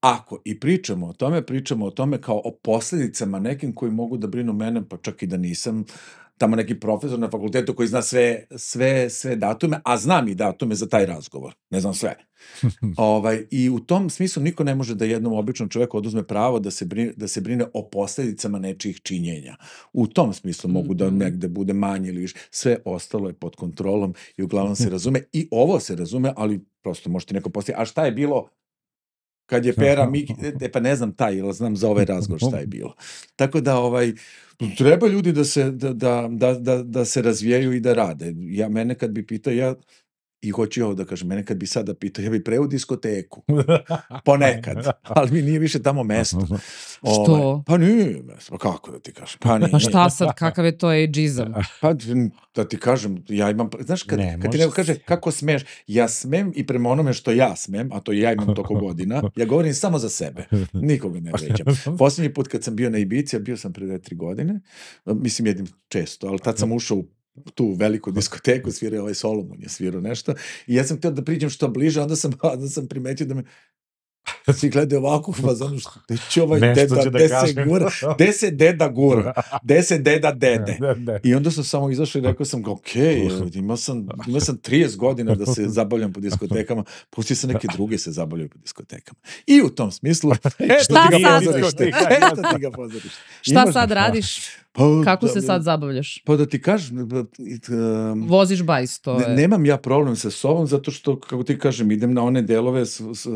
Ako i pričamo o tome, pričamo o tome kao o posledicama nekim koji mogu da brinu mene, pa čak i da nisam uh, tamo neki profesor na fakultetu koji zna sve, sve, sve datume, a znam i datume za taj razgovor, ne znam sve. ovaj, I u tom smislu niko ne može da jednom običnom čoveku oduzme pravo da se, brine, da se brine o posledicama nečijih činjenja. U tom smislu mogu da mhm. negde bude manje ili više. Sve ostalo je pod kontrolom i uglavnom se razume. I ovo se razume, ali prosto možete neko postaviti. A šta je bilo kad je Pera mi e, pa ne znam taj, ili znam za ovaj razgovor šta je bilo. Tako da ovaj, treba ljudi da se, da, da, da, da se razvijaju i da rade. Ja mene kad bi pitao, ja I hoću ja ovo da kažem, mene kad bi sada da pitao, ja bi preo diskoteku. Ponekad. Ali mi nije više tamo mesto. Ove, ovaj, Pa nije mesto. Pa kako da ti kažem? Pa, pa nije. Pa šta sad, kakav je to ageizam? Pa da ti kažem, ja imam... Znaš, kad, ne, kad ti neko kaže kako smeš, ja smem i prema onome što ja smem, a to ja imam toko godina, ja govorim samo za sebe. Nikoga ne pa vređam. Poslednji put kad sam bio na Ibici, ja bio sam pre dve, tri godine, mislim jednim često, ali tad sam ušao u tu veliku diskoteku, svirao je ovaj Solomon, je svirao nešto. I ja sam hteo da priđem što bliže, onda sam, onda sam primetio da me svi da gledaju ovako, pa fazonu što te će ovaj Nešto deda, da gde se gura, gde se deda gura, gde se deda dede. Da, da. I onda sam samo izašao i rekao sam, ok, imao sam, ima sam 30 godina da se zabavljam po diskotekama, pusti se neke druge se zabavljaju po diskotekama. I u tom smislu, e, što ti ga pozorište. Eto ti ga pozorište. Šta sad radiš? Pa, Kako da, se sad zabavljaš? Pa da ti kažem... Um, Voziš bajs, to ne, je. Nemam ja problem sa sobom, zato što, kako ti kažem, idem na one delove s, s,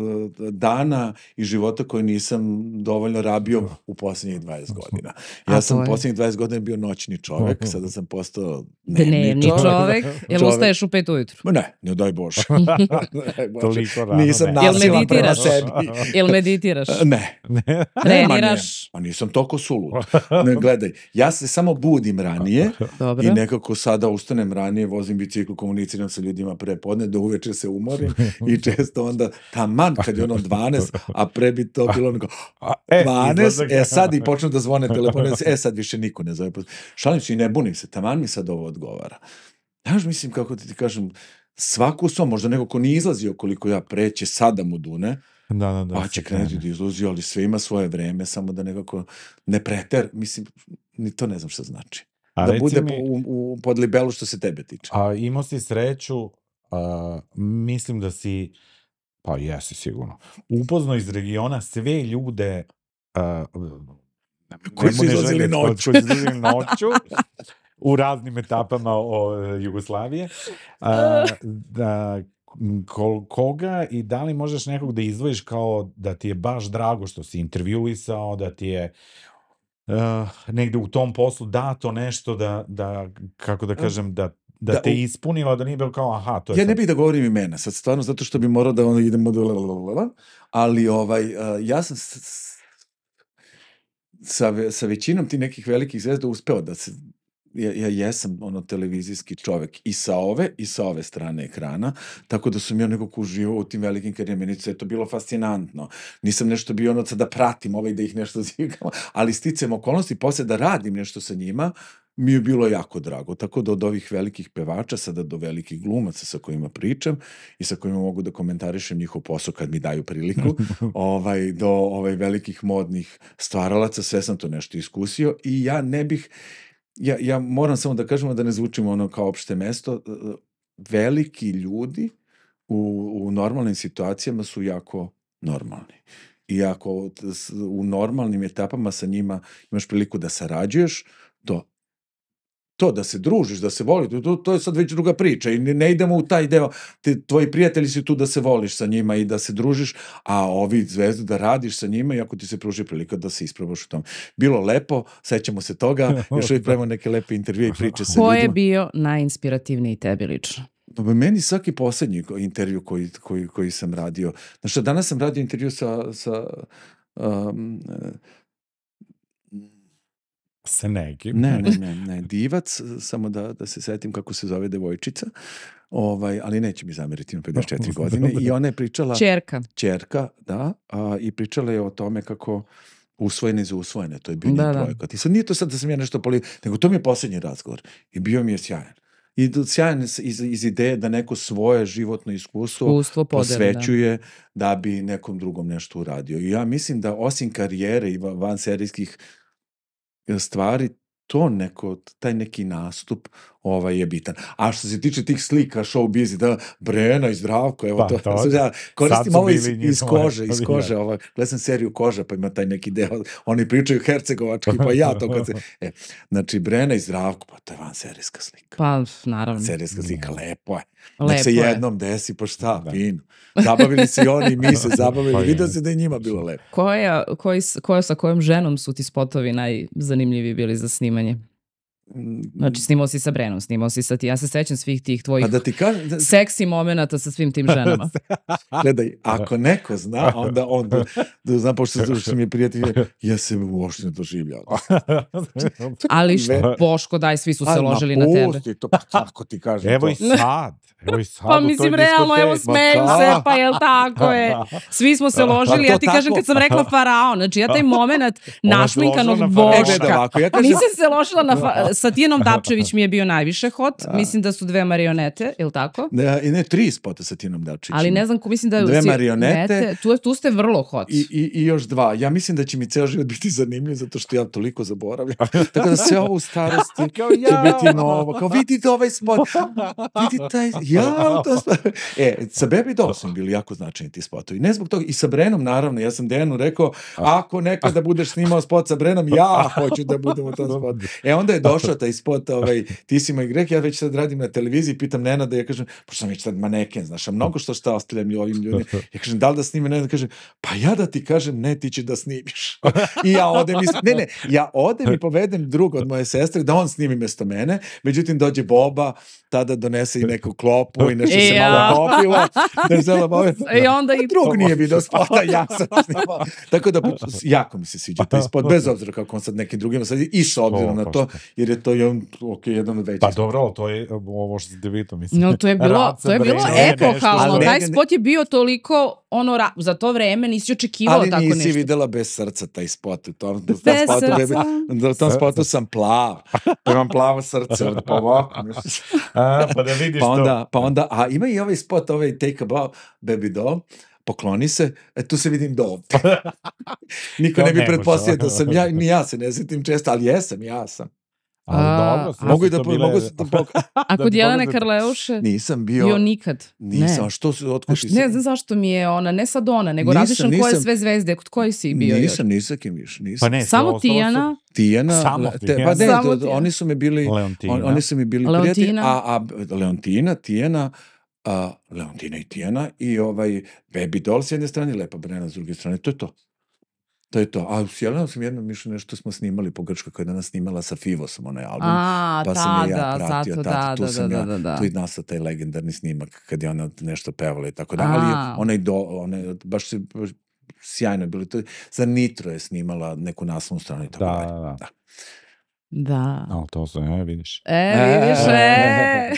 dana i života koje nisam dovoljno rabio da. u poslednjih 20 godina. Ja sam poslednjih 20 godina bio noćni čovek, sada sam postao dnevni, čovek. Jel ustaješ u pet ujutru? Ma ne, ne daj Bože. ne, bože. Toliko rano, nisam ne. Jel meditiraš? Sebi. Jel meditiraš? Ne. ne. Treniraš? Pa nisam toliko sulud. Ne, gledaj, ja ja se samo budim ranije Dobre. i nekako sada ustanem ranije, vozim bicikl, komuniciram sa ljudima pre podne, do uveče se umorim i često onda taman kad je ono 12, a pre bi to bilo onako 12, e, e, sad i počnu da zvone telefone, e sad više niko ne zove. Šalim se i ne bunim se, taman mi sad ovo odgovara. Znaš, mislim, kako ti da ti kažem, svaku svom, možda neko ko nije izlazio koliko ja preće, sada mu dune, Da, da, da. Pa će krenuti da izlazi, ali sve ima svoje vreme, samo da nekako ne preter, mislim, ni to ne znam šta znači. A da bude mi, u, u podlibelu što se tebe tiče. A imao si sreću, a, mislim da si, pa jesi sigurno, upoznao iz regiona sve ljude a, koji su izlazili da noću. Koji su izlazili noću u raznim etapama o, Jugoslavije. A, uh. da, kol, koga i da li možeš nekog da izvojiš kao da ti je baš drago što si intervjuisao, da ti je uh, negde u tom poslu dato nešto da, da kako da eh, kažem, da da, da te u... ispunila, da nije bilo kao aha, to je... Ja sad... ne bih da govorim imena sad stvarno, zato što bi morao da ono idemo do lalalala, ali ovaj, uh, ja sam s, s, sa, sa većinom ti nekih velikih zvezda uspeo da se ja, ja jesam ono televizijski čovek i sa ove i sa ove strane ekrana, tako da sam ja nekako uživao u tim velikim karijerama, je to bilo fascinantno. Nisam nešto bio ono da pratim ovaj da ih nešto zivkamo, ali sticam okolnosti posle da radim nešto sa njima, mi je bilo jako drago. Tako da od ovih velikih pevača, sada do velikih glumaca sa kojima pričam i sa kojima mogu da komentarišem njihov posao kad mi daju priliku, ovaj, do ovaj velikih modnih stvaralaca, sve sam to nešto iskusio i ja ne bih, ja, ja moram samo da kažemo da ne zvučimo ono kao opšte mesto, e, e, veliki ljudi u, u normalnim situacijama su jako normalni. I ako u normalnim etapama sa njima imaš priliku da sarađuješ, to to da se družiš, da se voliš, to, to je sad već druga priča i ne idemo u taj deo, te, tvoji prijatelji su tu da se voliš sa njima i da se družiš, a ovi zvezde da radiš sa njima i ako ti se pruži prilika da se isprobaš u tom. Bilo lepo, sećamo se toga, još uvijek premo neke lepe intervjue i priče sa ljudima. Ko je bio najinspirativniji tebi lično? Pa meni svaki poslednji intervju koji, koji, koji sam radio. Znaš, danas sam radio intervju sa, sa um, Sa nekim. Ne, ne, ne, ne, divac, samo da, da se setim kako se zove devojčica, ovaj, ali neće mi zameriti, ima 54 godine. I ona je pričala... Čerka. Čerka, da, a, i pričala je o tome kako usvojene za usvojene, to je bio da, njih da. projekat. I sad nije to sad da sam ja nešto polio, nego to mi je poslednji razgovor i bio mi je sjajan i sjajan iz, iz ideje da neko svoje životno iskustvo Kustvo da. posvećuje da. da bi nekom drugom nešto uradio. I ja mislim da osim karijere i van serijskih stvari to neko, taj neki nastup ovaj je bitan. A što se tiče tih slika show busy, da Brena i Zdravko, evo pa, to, to, to da. ja koristim ovo iz, iz kože, iz pa kože, ovaj gledam seriju Koža, pa ima taj neki deo, oni pričaju hercegovački, pa ja to kad se e, znači Brena i Zdravko, pa to je van serijska slika. Pa naravno. Serijska slika Nije. Da. lepo je. Lepo Nek se je. jednom desi, pa šta, da. fino. Zabavili se i oni i mi se pa zabavili. Pa Vidio se da je njima bilo lepo. Koja, koji, koja sa kojom ženom su ti spotovi najzanimljiviji bili za snimanje? Znači snimao si sa Brenom, snimao si sa ti, ja se sećam svih tih tvojih pa da ti kažem, da- seksi momenata sa svim tim ženama. Gledaj, ako neko zna, onda on da, da zna, pošto se mi je prijatelj, ja se uošte ne doživljao. Ali što, Boško, daj, svi su se ložili na, na tebe. to, pa kako ti kažem Evo to. i sad. Evo i sad pa mislim, realno, evo smeju pa, se, pa jel tako je. Svi smo se pa ložili, ja ti kažem kad sam rekla faraon, znači ja taj moment našminkanog Boška. E, nisam se ložila na sa Tijanom Dapčević mi je bio najviše hot. Da. Mislim da su dve marionete, je tako? Da, i ne, tri spota sa Tijanom Dapčević. Ali ne znam ko mislim da... Dve si, marionete. tu, tu ste vrlo hot. I, i, I još dva. Ja mislim da će mi ceo život biti zanimljiv zato što ja toliko zaboravljam. Tako da sve ovo u starosti kao, ja. će biti novo. Kao vidite ovaj spot. Vidi taj... Ja, to spot. E, sa Baby Doll sam bili jako značajni ti spotovi. Ne zbog toga. I sa Brenom, naravno. Ja sam Dejanu rekao, ako nekada da budeš snimao spot sa Brenom, ja hoću da budem u tom spotu. E, onda je došao slušao taj spot, da. ovaj, ti si moj greh, ja već sad radim na televiziji, pitam Nenada, ja kažem, pošto sam već sad maneken, znaš, a mnogo što šta ostavljam ovim ljudima, ja kažem, da li da snime, Nenad kaže, pa ja da ti kažem, ne, ti će da snimiš. I ja odem, i, ne, ne, ja odem i povedem drug od moje sestre da on snimi mesto mene, međutim dođe Boba, tada donese i neku klopu i nešto se e, ja. Da malo kopilo. Da I onda i... Drug nije video spota, ja sam snimao. Tako da, jako mi se sviđa taj spot, bez obzira kako on sad nekim drugima sad i s obzirom na pa to, jer je je to jedan, ok, jedan od većih. Pa dobro, ali to je ovo što ste vidio, mislim. No, to je bilo, to je bilo epohalno. Taj spot je bio toliko, ono, za to vreme nisi očekivao tako nisi nešto. Ali nisi videla bez srca taj spot. U tom, bez tom spotu, srca. Bebi, u tom spotu sam plav. Pa imam plavo srce od povoka. a, pa da vidiš pa onda, to. Pa onda, a ima i ovaj spot, ovaj Take a Bow, Baby Doll, pokloni se, e, tu se vidim do ovde. Niko ne bi pretpostavio da sam ja, ni ja se ne sjetim često, ali jesam, ja sam. A, dobro, sve mogu da, bile... mogu da, mogu... A kod da Jelene Karleuše? Nisam bio. Bio nikad. Nisam, ne. što se otkud ti Ne znam zašto mi je ona, ne sad ona, nego različan koje sve zvezde, kod koje si bio. Nisam, nisam kim još, nisam. Pa ne, Samo Tijana. Tijana, Samo te, pa ne, Samo to, oni su mi bili, on, oni su mi bili Leontina. prijatelji, a, a Leontina, Tijana, a, Leontina i Tijana i ovaj Baby Doll s jedne strane, Lepa Brena s druge strane, to je to to je to. A sjela sam jednom mišlju nešto smo snimali po Grčkoj koja je danas snimala sa Fivosom onaj album. A, pa sam da, je ja da, pratio, zato, tada, da, tu da, sam da, ja, da, da. tu je nastao taj legendarni snimak kad je ona nešto pevala i tako da. A. Ali onaj do, onaj, baš se, sjajno je bilo. To, za Nitro je snimala neku naslovnu stranu i tako da, Da, Da, da. Da. A, to se, e, vidiš. E, vidiš, e, e. e.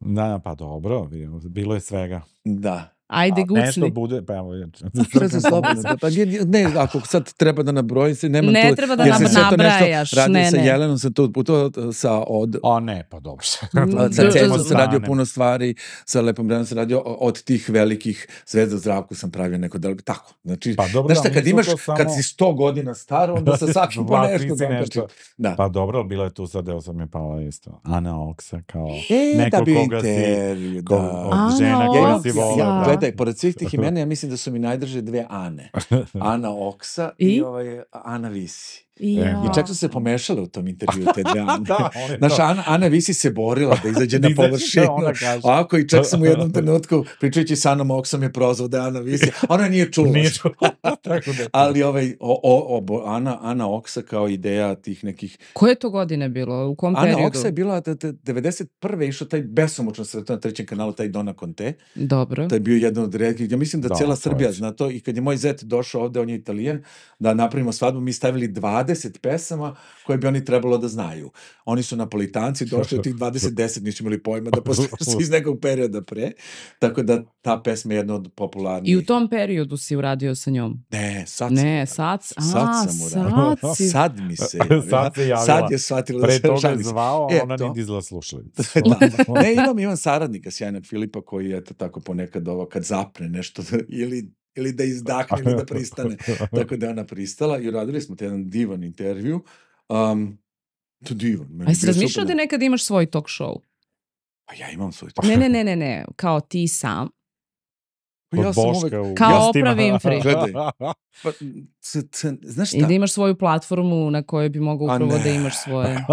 Da, pa dobro, bilo je svega. Da. Ajde, gucni. Nešto bude, pa evo, sve Pa, ne, ako sad treba da nabrojim se, nema ne tu. Ne treba da nabrajaš. Radi ne, sa ne. Jelenom sam tu puto sa od... A ne, pa dobro. sa Cecom mm, sam radio da, da, da. puno stvari, sa Lepom Brenom sam radio od tih velikih zvezda zdravku sam pravio neko delog. Tako, znači, pa, dobro, znaš šta, kad imaš, samo... kad si 100 godina star, onda sa svakim po nešto. nešto. Znači, da. Pa dobro, bilo je tu sad, evo sam mi pala isto. Ana Oksa kao e, neko da koga si... Intervju, da. Žena koga si volao. Pogledaj, da. pored svih tih imena, ja mislim da su mi najdrže dve Ane. Ana Oksa i, i ovaj, Ana Visi. E, ja. I čak su se pomešale u tom intervju te dve Ane. da, Znaš, to. Ana, Ana Visi se borila da izađe da na da, površinu. Ako i čak sam u jednom trenutku, pričajući sa Anom Oksom je prozvao da je Ana Visi. Ona nije čula. nije čula. Tako da. Ali ovaj, o, o, o, Ana, Ana Oksa kao ideja tih nekih... Koje to godine bilo? U kom periodu? Ana Oksa je bila da, da, 91. išao taj besomučno sretan na trećem kanalu, taj Dona Conte. Dobro. To je bio jedan od redkih. Ja mislim da, da cela Srbija zna to. I kad je moj zet došao ovde, on je italijan, da napravimo svadbu, mi stavili 20 20 pesama koje bi oni trebalo da znaju. Oni su napolitanci, došli od tih 20 10 nisu imali pojma da postoje iz nekog perioda pre. Tako da ta pesma je jedna od popularnijih. I u tom periodu si uradio sa njom? Ne, sad ne, sam. Sad, sad sam uradio. Sad, si... sad mi se javila. sad se javila. Sad je shvatila pre da se toga je zvao, a e, ona to. nije dizla slušalica. Da, da. Ne, imam, imam saradnika sjajnog Filipa koji je to tako ponekad ovo kad zapne nešto ili ili da izdahne ili da pristane. Tako da je ona pristala i uradili smo te jedan divan intervju. Um, to divan. A si razmišljao da, da nekad imaš svoj talk show? Pa ja imam svoj talk show. Ne, ne, ne, ne, ne, kao ti sam. Pa Od ja sam uvek... u Kao ja Oprah Winfrey. Gledaj. Pa, c, c, znaš šta? I da imaš svoju platformu na kojoj bi mogao upravo da imaš svoje...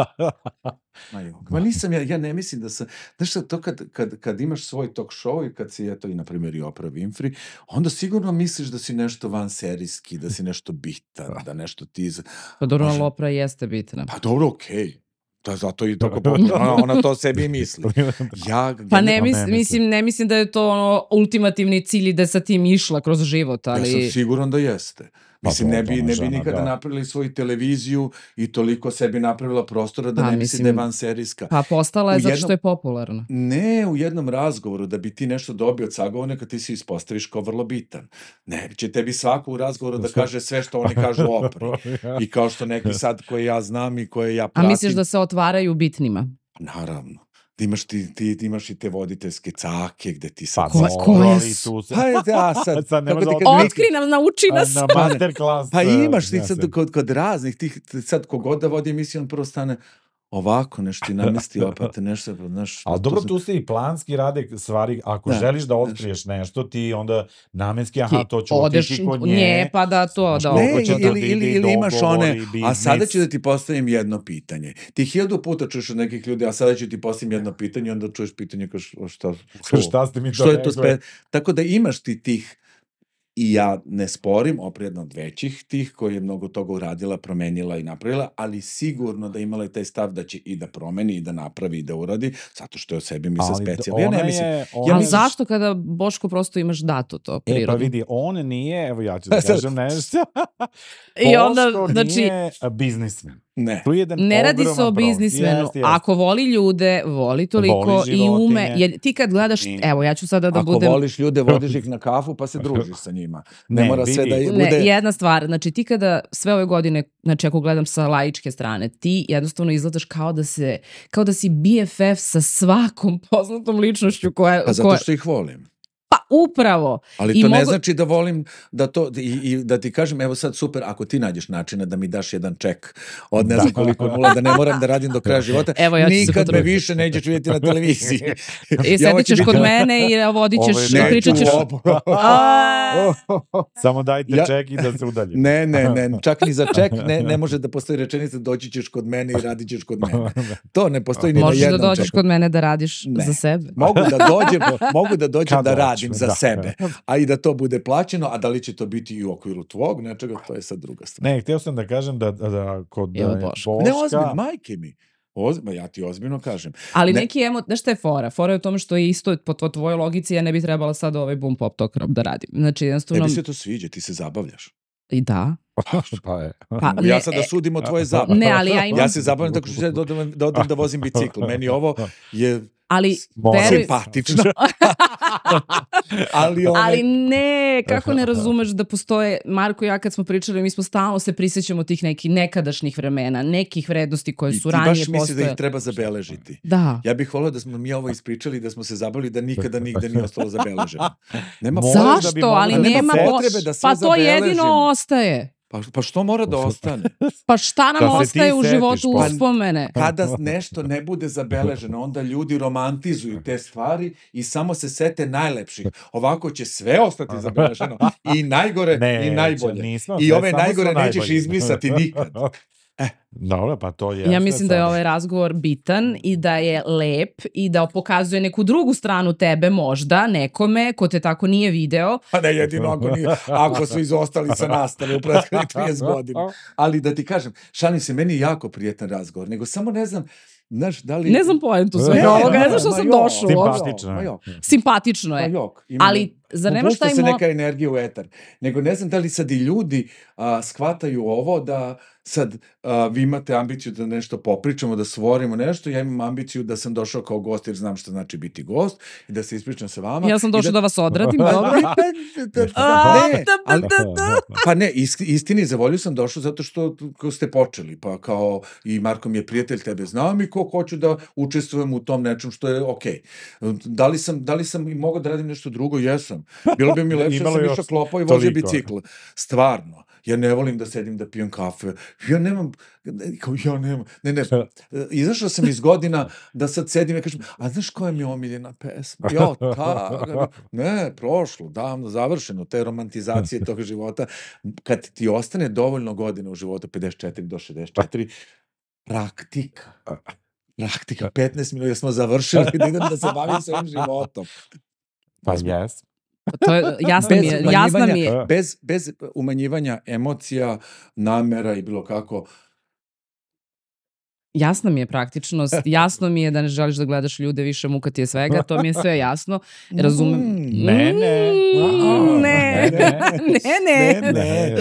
Ma, Ma nisam ja, ja ne mislim da sam... Znaš šta, to kad, kad, kad imaš svoj talk show i kad si, eto, i na primjer i Oprah Winfrey, onda sigurno misliš da si nešto van serijski, da si nešto bitan, pa. da nešto ti... Pa dobro, ali Oprah jeste bitna. Pa dobro, okej. Okay. To da, je zato i tako, ona, ona to sebi misli. Ja, pa ne, mis, mislim, ne mislim da je to ono ultimativni cilj i da je sa tim išla kroz život, ali... Ja sam siguran da jeste. Pa mislim, ne bi, ne bi nikada da. napravili svoju televiziju i toliko sebi napravila prostora da pa, ne misli da je van serijska. Pa postala je zato što je popularna. Ne, u jednom razgovoru, da bi ti nešto dobio od sagovornika, ti se ispostaviš kao vrlo bitan. Ne, će tebi svako u razgovoru da kaže sve što oni kažu opri. I kao što neki sad koje ja znam i koje ja pratim. A misliš da se otvaraju bitnima? Naravno da imaš ti, ti, imaš i te voditeljske cake gde ti sad pa, koje su? Pa ja da, sad, sad ne možda ti, da kad otkri nam, nauči nas. Na masterclass. Pa da, imaš ti sad kod, kod raznih, tih, sad kogod da vodi emisiju, on prvo stane, ovako nešto ti namesti, pa te nešto, znaš... Ali dobro, tu se i planski rade stvari, ako ne, da, želiš da otkriješ nešto, ti onda namenski, aha, to ću otići kod nje. Nje, pa da to, da. Ne, ili, da ili, ili imaš one, a sada ću da ti postavim jedno pitanje. Ti hiljadu puta čuješ od nekih ljudi, a sada ću ti postavim jedno pitanje, onda čuješ pitanje kao šta, šta, šta ste mi to što je to Tako da imaš ti tih I ja ne sporim, opredno od većih tih koji je mnogo toga uradila, promenila i napravila, ali sigurno da imala je taj stav da će i da promeni, i da napravi, i da uradi, zato što je o sebi misle specijalno. Ja ne mislim. Je, ona... Ja ali zašto kada Boško prosto imaš dato to prirodno? E pa vidi, on nije, evo ja ću da kažem nešto. I onda, znači... nije biznismen. Ne. Tu jedan ne radi se o biznismenu. Jest, jest. Ako voli ljude, voli toliko voli i ume. Jer ti kad gledaš, I... evo ja ću sada da Ako budem... Ako voliš ljude, vodiš ih na kafu pa se družiš sa njima. Ne, ne mora vidi. sve da bude... Ne, jedna stvar, znači ti kada sve ove godine, znači ako gledam sa laičke strane, ti jednostavno izgledaš kao da se, kao da si BFF sa svakom poznatom ličnošću koja... Pa zato što ih volim upravo. Ali to mogu... ne znači da volim da to, i, i da ti kažem, evo sad super, ako ti nađeš načina da mi daš jedan ček od ne da. znam koliko nula, da ne moram da radim do kraja života, evo, ja nikad me više nećeš vidjeti na televiziji. I sedit ćeš kod mene i vodit ćeš, i pričat ćeš. Samo dajte ja... ček i da se udalje. Ne, ne, ne, čak ni za ček ne, ne može da postoji rečenica doći ćeš kod mene i radit ćeš kod mene. Da. To ne postoji ni na jednom čeku. Možeš da dođeš kod mene da radiš ne. za sebe. Mogu da dođem, mogu da dođem da Kada da radim za da, sebe. Da. A i da to bude plaćeno, a da li će to biti i u okviru tvog nečega, to je sad druga stvar. Ne, htio sam da kažem da, da, da kod Evo, e, Boška... Ne, ozbilj, majke mi. Ozma, ja ti ozbiljno kažem. Ali ne... neki emo, nešto šta je fora? Fora je u tome što je isto, po tvojoj logici, ja ne bi trebala sad ovaj boom pop talk da radim. Znači, jednostavno... Tebi se to sviđa, ti se zabavljaš. I da. Pa, je. pa ja sad da e, sudim o tvoje zabave. Ne, ali ja imam... Ja se zabavljam tako što ću da, odem, da da vozim bicikl. Meni ovo je ali Molim. veruj... Simpatično. ali, one... ali ne, kako ne razumeš da postoje, Marko i ja kad smo pričali, mi smo stalno se prisjećamo tih nekih nekadašnjih vremena, nekih vrednosti koje su ranije postojale. I ti baš misliš da ih treba zabeležiti. Da. Ja bih volao da smo mi ovo ispričali, da smo se zabavili da nikada nigde nije ostalo zabeleženo. Nema Zašto? Da bi mogla, ali nema, nema potrebe da sve pa to jedino ostaje. Pa, pa što mora da pa ostane? pa šta nam da ostaje u životu pa, uspomene? Pa- Kada nešto ne bude zabeleženo, onda ljudi romantizuju te stvari i samo se sete najlepših. Ovako će sve ostati zabeleženo. I najgore, ne, i najbolje. Nismo, I ove najgore nećeš izmisati nikad. E, dobro, pa to je... Ja mislim da je ovaj razgovor bitan i da je lep i da pokazuje neku drugu stranu tebe možda, nekome ko te tako nije video. Pa ne jedino ako, nije, ako su izostali sa nastave u prethodnih 30 godina. Ali da ti kažem, šalim se, meni je jako prijetan razgovor, nego samo ne znam, Znaš, da li... Ne znam poentu svega ovoga, ne znam što sam došao. Simpatično je. Simpatično je. Ali Zar nema šta im... se neka energija u etar. Nego ne znam da li sad i ljudi a, shvataju ovo da sad a, vi imate ambiciju da nešto popričamo, da stvorimo nešto, ja imam ambiciju da sam došao kao gost jer znam šta znači biti gost i da se ispričam sa vama. Ja sam došao da... da vas odradim, dobro? ne, ali, pa ne, istini za volju sam došao zato što ko ste počeli, pa kao i Marko mi je prijatelj tebe, znao i ko hoću da učestvujem u tom nečem što je okej. Okay. Da li sam, da li sam mogao da radim nešto drugo? Jesam sam. Bilo bi mi lepše da sam išao klopao i vozio bicikl. Stvarno. Ja ne volim da sedim da pijem kafe. Ja nemam, kao ja nemam, ne, ne, izašao sam iz godina da sad sedim i ja kažem, a znaš koja mi je omiljena pesma? Jo, ta, ne, prošlo, davno, završeno, te romantizacije tog života. Kad ti ostane dovoljno godina u životu, 54 do 64, praktika. Praktika, 15 minuta, ja smo završili da idem da se bavim svojim životom. Pa jes. To je, jasno bez mi je, jasno mi je. Da. Bez, bez umanjivanja emocija, namera i bilo kako, jasna mi je praktičnost, jasno mi je da ne želiš da gledaš ljude, više muka ti je svega, to mi je sve jasno. Mm. Razumem. Mm, ne, ne. Mm, ne. ne, ne. ne, ne.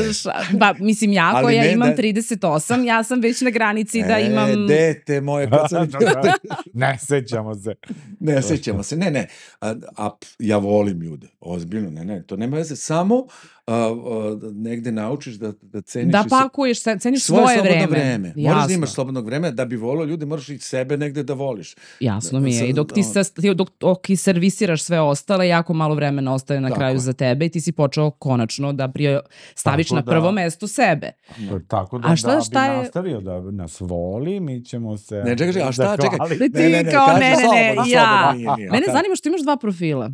Ba, mislim, jako, Ali ja ne, imam ne. Da- 38, ja sam već na granici ne, da e, imam... Dete moje, pa sam... ne sećamo se. Ne sećamo se, ne, ne. A, a, ja volim ljude, ozbiljno, ne, ne. To nema veze, samo... Uh, a, a, da negde naučiš da, da ceniš... Da pakuješ, se, ceniš svoje, svoje slobodno vreme. vreme. Moraš da imaš slobodnog vreme, da bi volio ljude, moraš i sebe negde da voliš. Jasno e, mi je. I dok ti, sa, dok, dok servisiraš sve ostale, jako malo vremena ostaje na tako kraju je. za tebe i ti si počeo konačno da prije staviš tako na da. prvo da, mesto sebe. Da, tako da, a šta, da šta bi je... nastavio da nas voli, mi ćemo se... Ne, čekaj, a šta, da čekaj. Ne, ti ne, ne, kao, ne, ne, ne, ja. Mene zanima što imaš dva profila.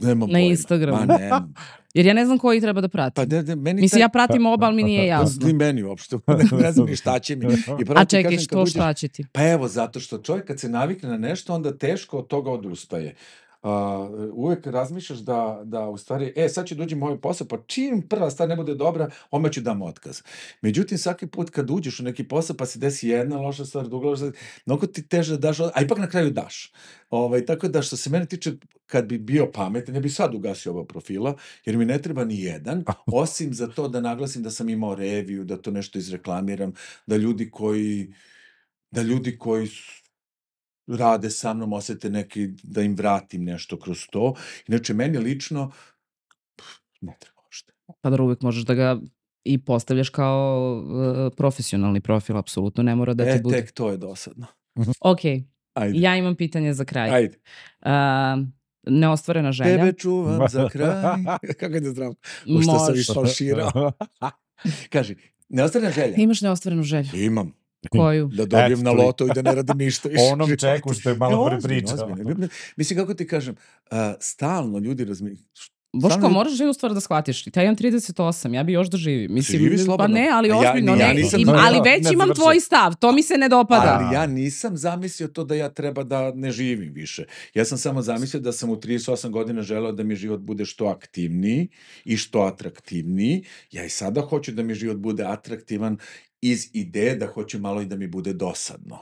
Nemam na Instagramu. Pa Jer ja ne znam koji treba da pratim. Pa, ne, ne, meni Mislim, taj... ja pratim oba, ali mi nije pa, pa, jasno. Pa, ni meni uopšte. Ne, ne znam ni šta će mi. I A čekaj, kažem, što uđeš, šta će ti? Pa evo, zato što čovjek kad se navikne na nešto, onda teško od toga odustaje. Uh, uvek razmišljaš da, da u stvari, e, sad će dođi moj posao, pa čim prva stvar ne bude dobra, ome ću dam otkaz. Međutim, svaki put kad uđeš u neki posao, pa se desi jedna loša stvar, druga loša stvar, mnogo ti teže da daš, a ipak na kraju daš. Ovaj, tako da, što se mene tiče, kad bi bio pametan, ja bi sad ugasio ova profila, jer mi ne treba ni jedan, osim za to da naglasim da sam imao reviju, da to nešto izreklamiram, da ljudi koji da ljudi koji su rade sa mnom, osete neki da im vratim nešto kroz to. Inače, meni lično ne treba ošte. Pa da uvek možeš da ga i postavljaš kao uh, profesionalni profil, apsolutno ne mora da e, bude. E, tek to je dosadno. ok, Ajde. ja imam pitanje za kraj. Ajde. Uh, neostvarena želja. Tebe čuvam za kraj. Kako je da zdravko? Možda sam širao. Kaži, neostvarena želja. Imaš neostvarenu želju. Imam. Koju? Da dobijem na loto i da ne radim ništa. Više. Onom čeku što je malo pre pričao. Mislim, kako ti kažem, uh, stalno ljudi razmišljaju, Boško, Stano... moraš jednu stvar da shvatiš. Ja imam 38, ja bi još da živim. Mislim, Živi pa slobodno. Pa ne, ali ozbiljno. Ja, ja ne, im, ali već ne, imam da tvoj stav, to mi se ne dopada. Ali ja nisam zamislio to da ja treba da ne živim više. Ja sam samo zamislio da sam u 38 godina želeo da mi život bude što aktivniji i što atraktivniji. Ja i sada hoću da mi život bude atraktivan iz ideje da hoću malo i da mi bude dosadno.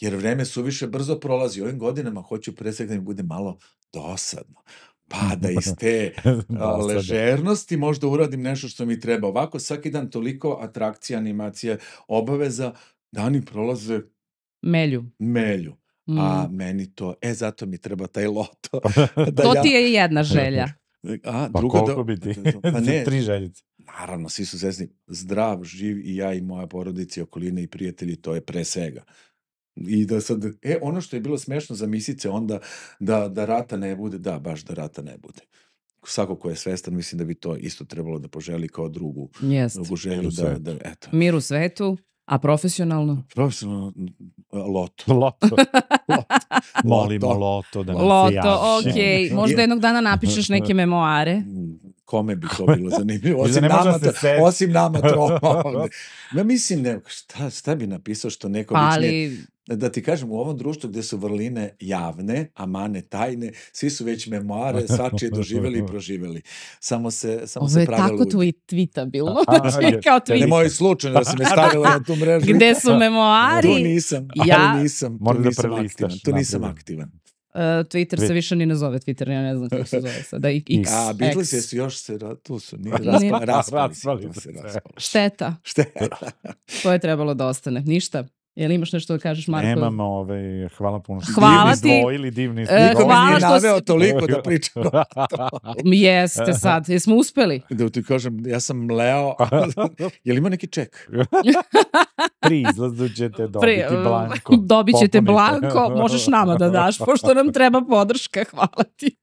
Jer vreme suviše brzo prolazi. U ovim godinama hoću pre svega da mi bude malo dosadno. Pa da iz te ležernosti možda uradim nešto što mi treba. Ovako, svaki dan toliko atrakcija, animacija, obaveza, dani prolaze... Melju. Melju. Mm. A meni to, e zato mi treba taj loto. Da to ja... ti je jedna želja. Da. A, pa druga koliko do... bi ti? Znači, pa ne, tri željice. Naravno, svi su svesni. Zdrav, živ i ja i moja porodica i okolina i prijatelji, to je pre svega. I da sad, e, ono što je bilo smešno za misice onda, da, da rata ne bude, da, baš da rata ne bude svako ko je svestan, mislim da bi to isto trebalo da poželi kao drugu, Jest. drugu želju. Da, da, eto. Mir u svetu. A profesionalno? Profesionalno, loto. Loto. loto. Molimo loto. da nas loto, Loto, okej. Okay. Možda jednog dana napišeš neke memoare. Mm, kome bi to bilo zanimljivo? Osim, ne nama, se sedi. osim nama troma. Ja mislim, ne, šta, šta bi napisao što neko pa, ali, da ti kažem, u ovom društvu gdje su vrline javne, a mane tajne, svi su već memoare, svačije doživjeli i proživjeli. Samo se, samo se pravilo... Ovo je tako ludi. tvita bilo. znači, kao tweet. Ne moj slučaj da se me stavila na tu mrežu. Gde su memoari? Tu nisam, ja... tu nisam, tu da nisam da aktivan. Tu nisam aktivan. Uh, Twitter se više ni ne zove Twitter, ja ne znam kako se zove sada. I, X, A Beatles je još se, tu su, nije raspali, raspali, raspali, raspali. Šteta. Šteta. Da. to je trebalo da ostane. Ništa. Jel imaš nešto da kažeš, Marko? Nemam, ovaj, hvala puno. Hvala divni ti. Divni dvoji ili divni e, Hvala što si... naveo toliko da pričam Jeste sad. Jesmo uspeli? Da ti kažem, ja sam Leo. Jel ima neki ček? Pri izlazu ćete dobiti Pri, blanko. Dobit ćete blanko. Možeš nama da daš, pošto nam treba podrška. Hvala ti.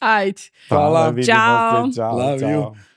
Ajde. Hvala, vidimo Ćao. se. Ćao. Love ciao. you.